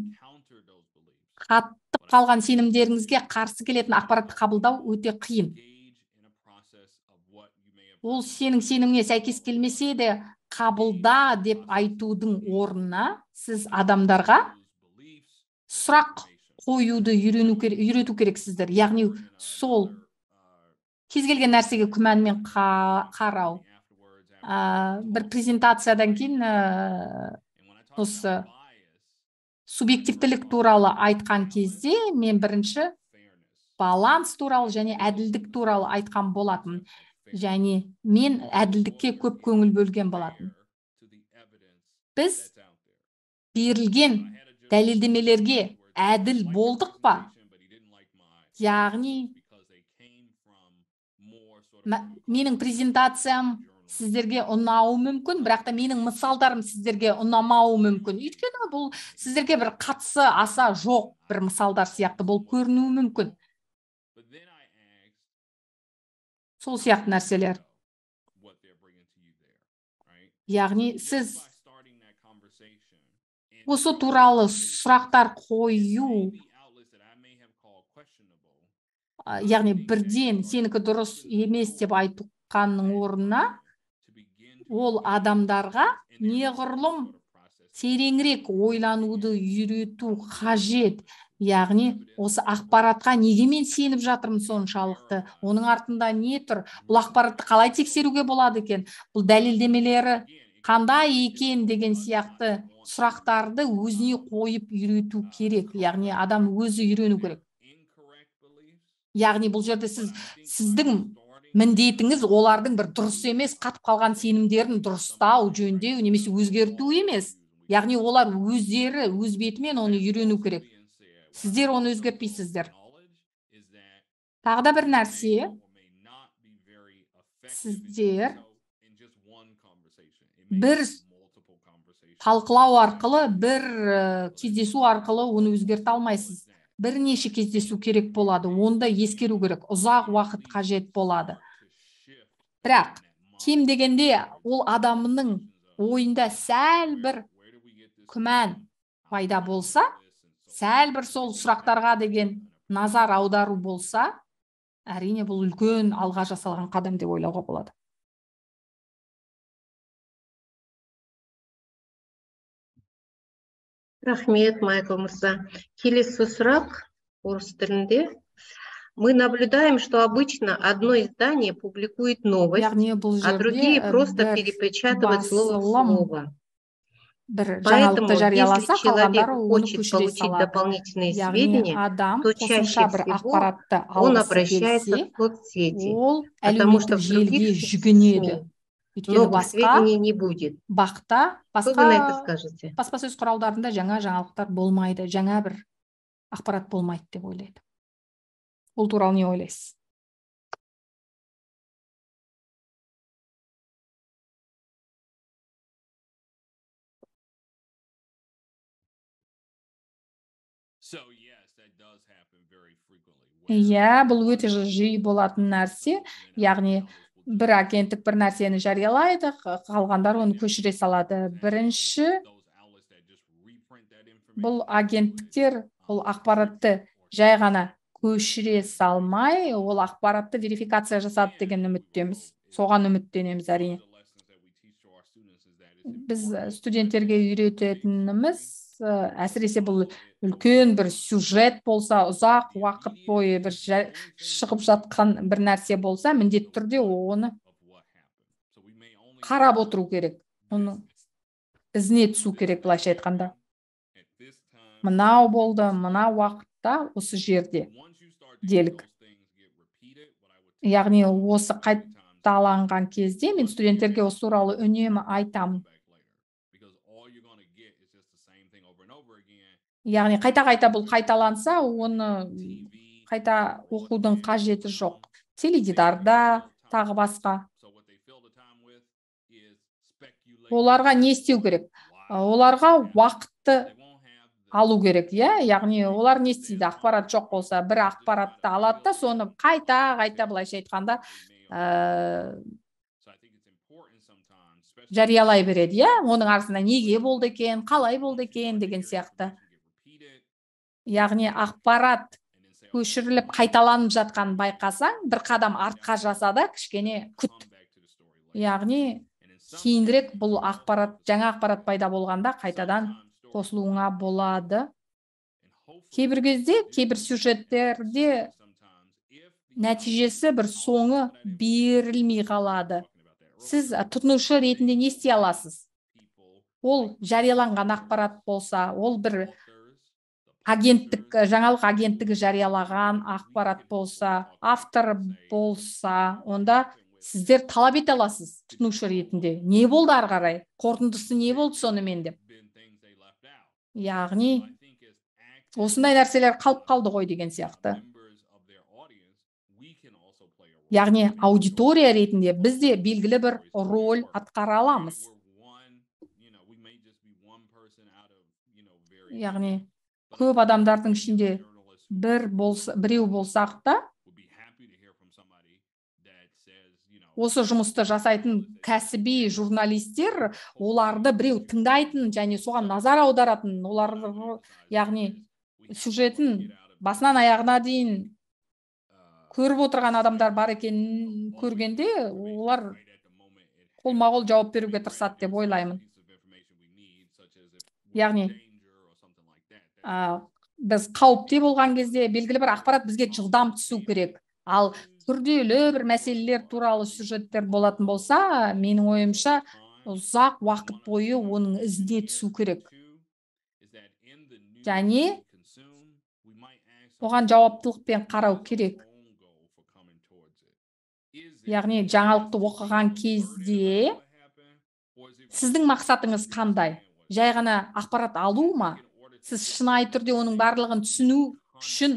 қаттып қалған сенімдеріңізге қарсы келетін ақпаратты қабылдау өте қиын ол сенің сеніміңе сәйкес келмесе де қабылда деп айтудың орнына сіз адамдарға сұрақ қоюды үйрену үйрету керексіздер яғни сол кез келген нәрсеге күмәнмен қарау ә, бір презентациядан кейін осы субъективтілік туралы айтқан кезде мен бірінші баланс туралы және әділдік туралы айтқан болатын және мен әділдікке көп көңіл бөлген болатын біз берілген дәлелдемелерге әділ болдық па яғни менің презентациям сіздерге ұнауы мүмкін бірақ та менің мысалдарым сіздерге ұнамауы мүмкін өйткені бұл сіздерге бір қатысы аса жоқ бір мысалдар сияқты болып көрінуі мүмкін сол сияқты нәрселер яғни сіз осы туралы сұрақтар қою яғни бірден сенікі дұрыс емес деп айтқанның орнына ол адамдарға неғұрлым тереңірек ойлануды үйрету қажет яғни осы ақпаратқа неге мен сеніп жатырмын соншалықты оның артында не тұр бұл ақпаратты қалай тексеруге болады екен бұл дәлелдемелері қандай екен деген сияқты сұрақтарды өзіне қойып үйрету керек яғни адам өзі үйрену керек яғни бұл жерде сіз сіздің міндетіңіз олардың бір дұрыс емес қатып қалған сенімдерін дұрыстау жөндеу немесе өзгерту емес яғни олар өздері өз бетімен оны үйрену керек сіздер оны өзгертпейсіздер тағы да бір нәрсе сіздер бір талқылау арқылы бір кездесу арқылы оны өзгерте алмайсыз бірнеше кездесу керек болады онда ескеру керек ұзақ уақыт қажет болады бірақ кем дегенде ол адамның ойында сәл бір күмән пайда болса сәл бір сол сұрақтарға деген назар аудару болса әрине бұл үлкен алға жасалған қадам деп ойлауға болады рахмет майкл мырза келесі сұрақ орыс тілінде мы наблюдаем, что обычно одно издание публикует новость, а другие э, просто перепечатывают слово в слово. Поэтому, если человек хочет получить дополнительные сведения, то чаще всего он обращается в соцсети, потому что в других СМИ өйткені басқа не будет бақта басқа баспасөз құралдарында жаңа жаңалықтар болмайды жаңа бір ақпарат болмайды деп ойлайды бұл туралы не ойлайсыз иә бұл өте жиі болатын нәрсе яғни бір агенттік бір нәрсені жариялайды қалғандар оны көшіре салады бірінші бұл агенттіктер ол ақпаратты жай ғана көшіре салмай ол ақпаратты верификация жасады деген үміттеміз соған үміттенеміз әрине біз студенттерге үйрететініміз әсіресе бұл үлкен бір сюжет болса ұзақ уақыт бойы бір шығып жатқан бір нәрсе болса міндетті түрде оны қарап отыру керек оны ізіне түсу керек былайша айтқанда мынау болды мына уақытта осы жерде делік яғни осы қайталанған кезде мен студенттерге осы туралы үнемі айтамын яғни қайта қайта бұл қайталанса оны қайта оқудың қажеті жоқ теледидарда тағы басқа оларға не істеу керек оларға уақытты алу керек иә яғни олар не істейді ақпарат жоқ болса бір ақпаратты алады да соны қайта қайта былайша айтқанда ә, жариялай береді иә оның арсында неге болды екен қалай болды екен деген сияқты яғни ақпарат көшіріліп қайталанып жатқан байқасаң бір қадам артқа жаса да кішкене күт яғни кейінірек бұл ақпарат жаңа ақпарат пайда болғанда қайтадан қосылуыңа болады кейбір кезде кейбір сюжеттерде нәтижесі бір соңы берілмей қалады сіз тұтынушы ретінде не істей аласыз ол жарияланған ақпарат болса ол бір агенттік жаңалық агенттігі жариялаған ақпарат болса автор болса онда сіздер талап ете аласыз тұтынушы ретінде не болды ары қарай қорытындысы не болды сонымен деп яғни осындай нәрселер қалып қалды ғой деген сияқты яғни аудитория ретінде бізде белгілі бір роль атқара аламыз яғни көп адамдардың ішінде бір болса біреу болсақ та осы жұмысты жасайтын кәсіби журналистер оларды біреу тыңдайтын және соған назар аударатын олар яғни сюжетін басынан аяғына дейін көріп отырған адамдар бар екенін көргенде олар қолма қол жауап беруге тырысады деп ойлаймын яғни ә, біз қауіпте болған кезде белгілі бір ақпарат бізге жылдам түсу керек ал күрделі бір мәселелер туралы сюжеттер болатын болса менің ойымша ұзақ уақыт бойы оның ізіне түсу керек және оған жауаптылықпен қарау керек яғни жаңалықты оқыған кезде сіздің мақсатыңыз қандай жай ғана ақпарат алу ма сіз шынайы түрде оның барлығын түсіну үшін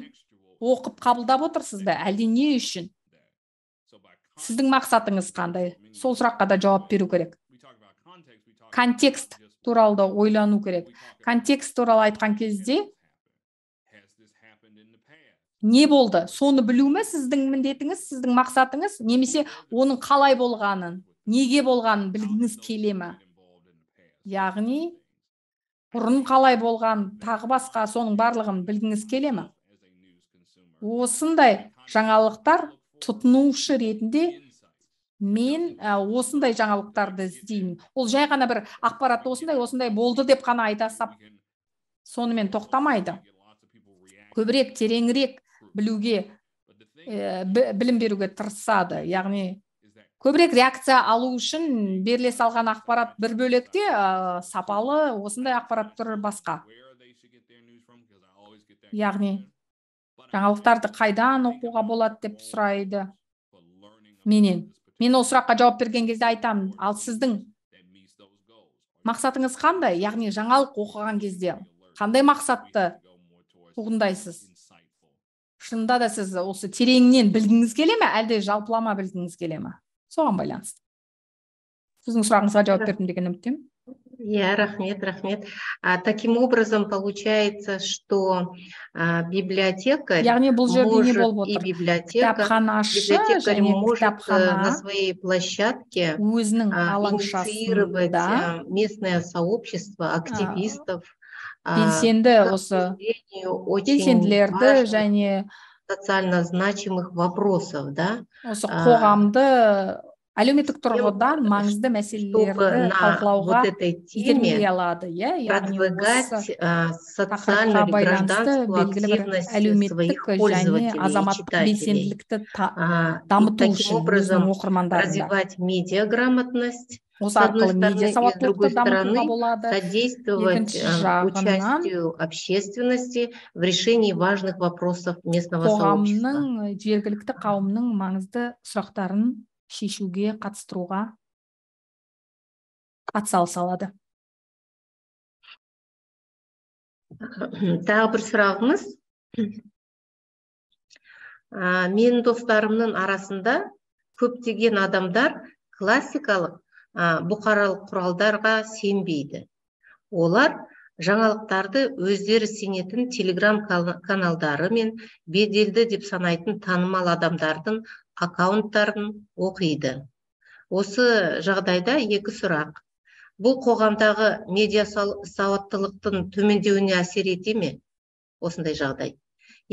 оқып қабылдап отырсыз ба әлде не үшін сіздің мақсатыңыз қандай сол сұраққа да жауап беру керек контекст туралы да ойлану керек контекст туралы айтқан кезде не болды соны білу ме сіздің міндетіңіз сіздің мақсатыңыз немесе оның қалай болғанын неге болғанын білгіңіз келе ме яғни бұрын қалай болған тағы басқа соның барлығын білгіңіз келе ме осындай жаңалықтар тұтынушы ретінде мен осындай жаңалықтарды іздеймін ол жай ғана бір ақпарат осындай осындай болды деп қана айта сап сонымен тоқтамайды көбірек тереңірек білуге ә, білім беруге тырысады яғни көбірек реакция алу үшін беріле салған ақпарат бір бөлекте ә, сапалы осындай ақпарат басқа яғни жаңалықтарды қайдан оқуға болады деп сұрайды менен мен ол сұраққа жауап берген кезде айтамын ал сіздің мақсатыңыз қандай яғни жаңалық оқыған кезде қандай мақсатты туындайсыз шынында да сіз осы тереңінен білгіңіз келе ме әлде жалпылама білгіңіз келе ме соған байланысты сіздің сұрағыңызға жауап бердім деген үміттемін Я, рахмет, рахмет. А, таким образом, получается, что а, библиотекарь Яғни, бұл может и библиотека, библиотекарь может э, на своей площадке өзінің а, э, местное сообщество а. активистов, а, белсенді осы белсенділерді және социально значимых вопросов, да. Осы а, қоғамды әлеуметтік тұрғыдан маңызды мәселелерді талқылауға вот итермелей алады иә продвигать а, социальную гражданскую активность әлеуметтік және азаматтық белсенділікті а, дамыту үшін образом развивать медиаграмотность осы арқылы медиа сауаттылықты дамытуға болады содействовать э, участию общественности в решении важных вопросов местного сообщества қоғамның э, жергілікті қауымның маңызды сұрақтарын шешуге қатыстыруға атсалыса алады тағы бір сұрағымыз менің достарымның арасында көптеген адамдар классикалық ә, бұқаралық құралдарға сенбейді олар жаңалықтарды өздері сенетін телеграм каналдары мен беделді деп санайтын танымал адамдардың аккаунттарын оқиды осы жағдайда екі сұрақ бұл қоғамдағы медиа сауаттылықтың төмендеуіне әсер ете ме осындай жағдай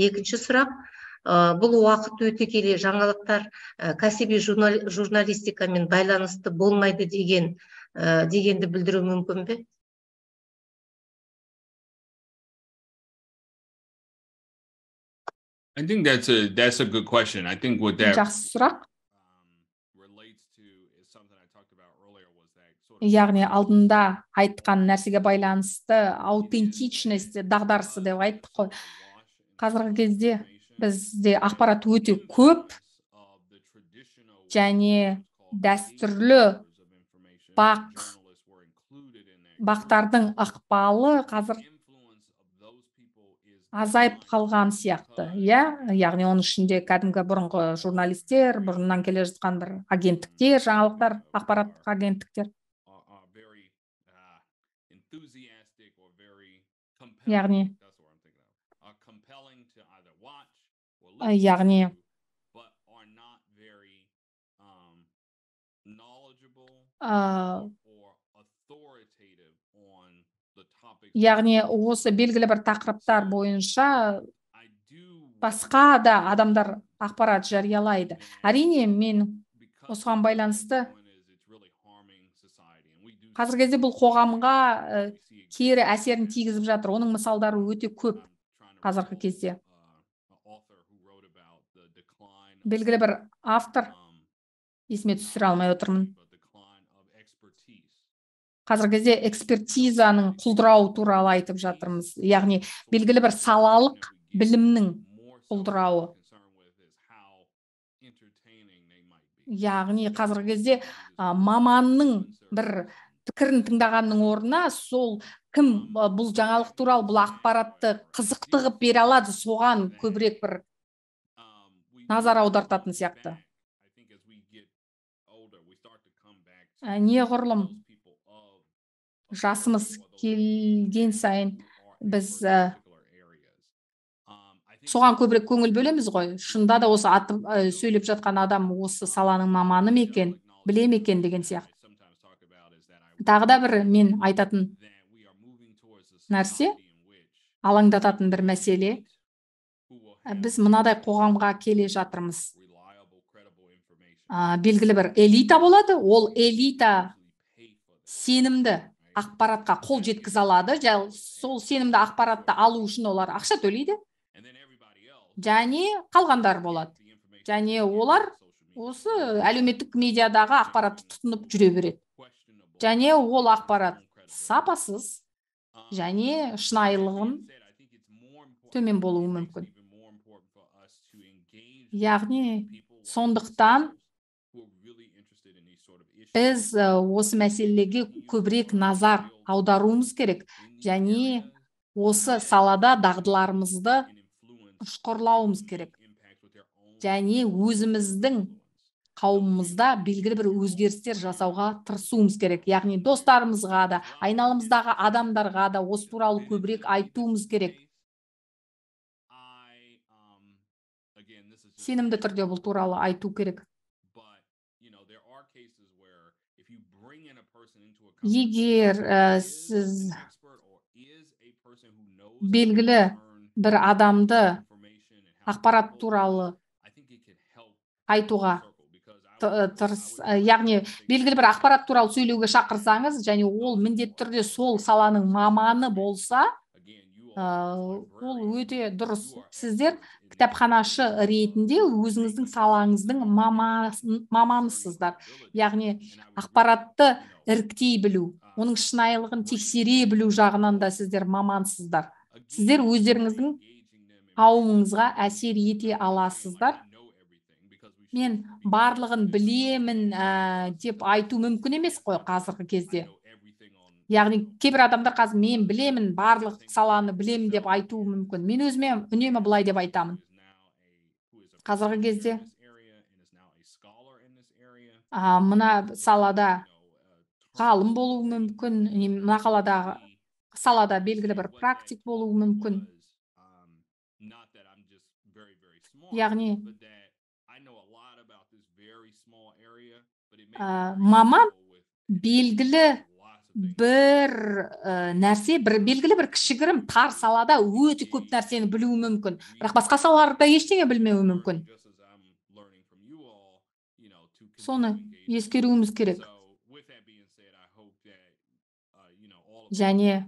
екінші сұрақ Э, бұл уақыт өте келе жаңалықтар э, кәсіби журналистикамен байланысты болмайды деген э, дегенді білдіру мүмкін бе I think that's that's a good question. I think what that um, яғни алдында айтқан нәрсеге байланысты аутентичность дағдарысы деп айттық қой қазіргі кезде бізде ақпарат өте көп және дәстүрлі бақ бақтардың ықпалы қазір азайып қалған сияқты иә яғни оның ішінде кәдімгі бұрынғы журналистер бұрыннан келе жатқан бір агенттіктер жаңалықтар ақпараттық агенттіктер яғни яғни яғни осы белгілі бір тақырыптар бойынша басқа да адамдар ақпарат жариялайды әрине мен осыған байланысты қазіргі кезде бұл қоғамға кері әсерін тигізіп жатыр оның мысалдары өте көп қазіргі кезде белгілі бір автор есіме түсіре алмай отырмын қазіргі кезде экспертизаның құлдырауы туралы айтып жатырмыз яғни белгілі бір салалық білімнің құлдырауы яғни қазіргі кезде маманның бір пікірін тыңдағанның орнына сол кім бұл жаңалық туралы бұл ақпаратты қызықты қылып бере алады соған көбірек бір назар аудартатын сияқты э, э, неғұрлым жасымыз келген сайын біз ә, соған көбірек көңіл бөлеміз ғой шында да осы аты ә, сөйлеп жатқан адам осы саланың маманы ма екен біле ме екен деген сияқты тағы да бір мен айтатын нәрсе алаңдататын бір мәселе Ә, біз мынадай қоғамға келе жатырмыз ә, белгілі бір элита болады ол элита сенімді ақпаратқа қол жеткізе алады сол сенімді ақпаратты алу үшін олар ақша төлейді және қалғандар болады және олар осы әлеуметтік медиадағы ақпаратты тұтынып жүре береді және ол ақпарат сапасыз және шынайылығын төмен болуы мүмкін яғни сондықтан біз осы мәселеге көбірек назар аударуымыз керек және осы салада дағдыларымызды ұшқырлауымыз керек және өзіміздің қауымымызда белгілі бір өзгерістер жасауға тырысуымыз керек яғни достарымызға да айналамыздағы адамдарға да осы туралы көбірек айтуымыз керек сенімді түрде бұл туралы айту керек егер э, сіз белгілі бір адамды э, э, ақпарат туралы айтуға тырыс яғни белгілі бір ақпарат туралы сөйлеуге шақырсаңыз және ол міндетті түрде сол саланың маманы болса Э, ол өте дұрыс сіздер кітапханашы ретінде өзіңіздің салаңыздың маманысыздар яғни ақпаратты іріктей білу оның шынайылығын тексере білу жағынан да сіздер мамансыздар сіздер өздеріңіздің қауымыңызға әсер ете аласыздар мен барлығын білемін ә, деп айту мүмкін емес қой қазіргі кезде яғни кейбір адамдар қазір мен білемін барлық саланы білемін деп айтуы мүмкін мен өзіме үнемі былай деп айтамын қазіргі кезде а, мына салада ғалым болуы мүмкін мына қаладағы салада белгілі бір практик болуы мүмкін um, яғни ә, маман белгілі бір э, нәрсе бір белгілі бір кішігірім тар салада өте көп нәрсені білуі мүмкін бірақ басқа салаларда ештеңе білмеуі мүмкін соны ескеруіміз керек uh, және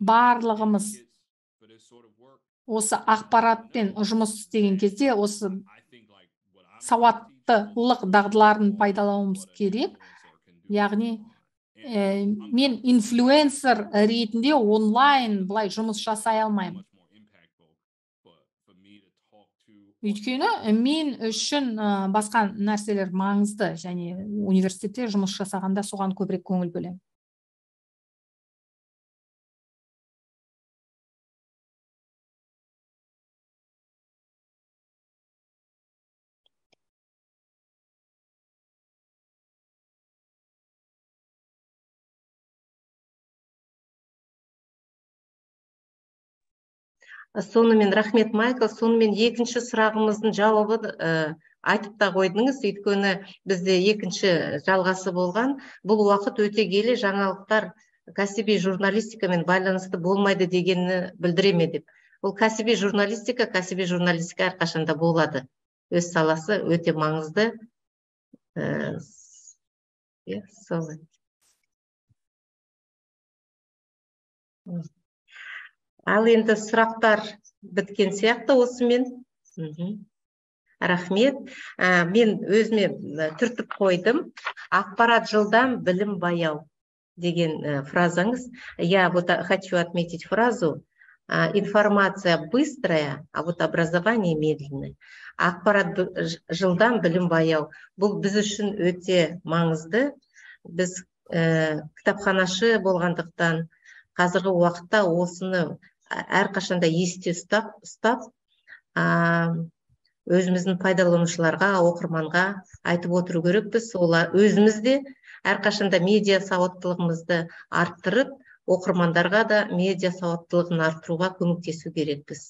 барлығымыз осы uh, ақпаратпен жұмыс істеген кезде осы сауаттылық дағдыларын пайдалануымыз керек яғни ә, мен инфлюенсер ретінде онлайн былай жұмыс жасай алмаймын өйткені э, мен үшін э, басқа нәрселер маңызды және университетте жұмыс жасағанда соған көбірек көңіл бөлемін сонымен рахмет майкл сонымен екінші сұрағымыздың жауабын ә, э, айтып та қойдыңыз өйткені бізде екінші жалғасы болған бұл уақыт өте келе жаңалықтар кәсіби журналистикамен байланысты болмайды дегенді білдіре ме деп ол кәсіби журналистика кәсіби журналистика әрқашанда болады өз саласы өте маңызды ә, э, солай ал енді сұрақтар біткен сияқты осымен мен. рахмет ә, мен өзіме түртіп қойдым ақпарат жылдан білім баяу деген фразаңыз я вот хочу отметить фразу информация быстрая а вот образование медленное ақпарат жылдан білім баяу бұл біз үшін өте маңызды біз кітапханашы болғандықтан қазіргі уақытта осыны А, әрқашанда есте ұстап ұстап а, өзіміздің пайдаланушыларға оқырманға айтып отыру керекпіз олар өзіміз де әрқашанда медиа сауаттылығымызды арттырып оқырмандарға да медиа сауаттылығын арттыруға көмектесу керекпіз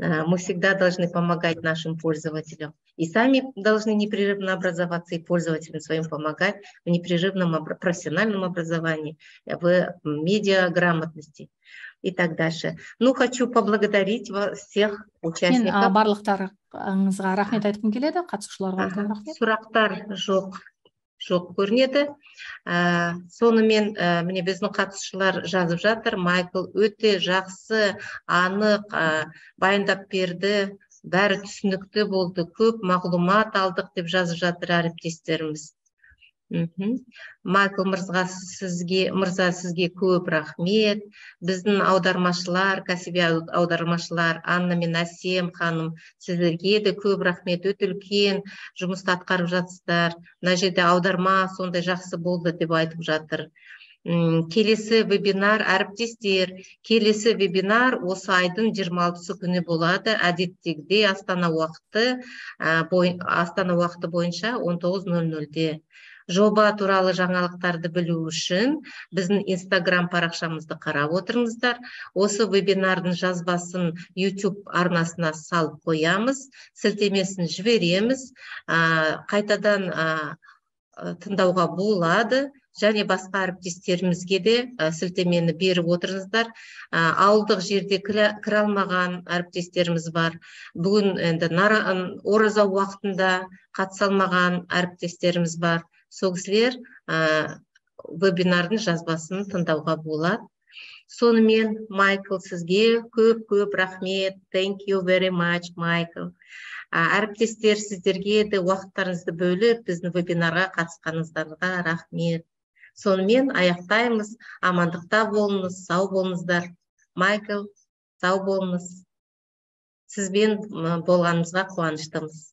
а, мы всегда должны помогать нашим пользователям и сами должны непрерывно образоваться и пользователям своим помогать в непрерывном профессиональном образовании, в медиаграмотности. и так дальше ну хочу поблагодарить вас всех участников мен барлықтарыңызға рахмет айтқым келеді қатысушыларға үлкен рахмет сұрақтар жоқ жоқ көрінеді сонымен міне біздің қатысушылар жазып жатыр майкл өте жақсы анық байындап берді бәрі түсінікті болды көп мағлұмат алдық деп жазып жатыр әріптестеріміз Майкл Мұрза сізге мырза сізге көп рахмет біздің аудармашылар кәсіби аудармашылар анна мен әсем ханым сіздерге де көп рахмет өте үлкен жұмысты атқарып жатсыздар мына жерде аударма сондай жақсы болды деп айтып жатыр келесі вебинар әріптестер келесі вебинар осы айдың 26 күні болады әдеттегідей астана уақыты астана уақыты бойынша 19.00-де жоба туралы жаңалықтарды білу үшін біздің инстаграм парақшамызды қарап отырыңыздар осы вебинардың жазбасын YouTube арнасына салып қоямыз сілтемесін жібереміз ә, қайтадан ә, тыңдауға болады және басқа әріптестерімізге де сілтемені беріп отырыңыздар ауылдық жерде кіре алмаған әріптестеріміз бар бүгін енді ораза уақытында қатыса алмаған әріптестеріміз бар сол кісілер ә, вебинардың жазбасын тыңдауға болады сонымен майкл сізге көп көп рахмет thank you very much майкл әріптестер сіздерге де уақыттарыңызды бөліп біздің вебинарға қатысқаныңыздарға рахмет сонымен аяқтаймыз амандықта болыңыз сау болыңыздар майкл сау болыңыз сізбен болғанымызға қуаныштымыз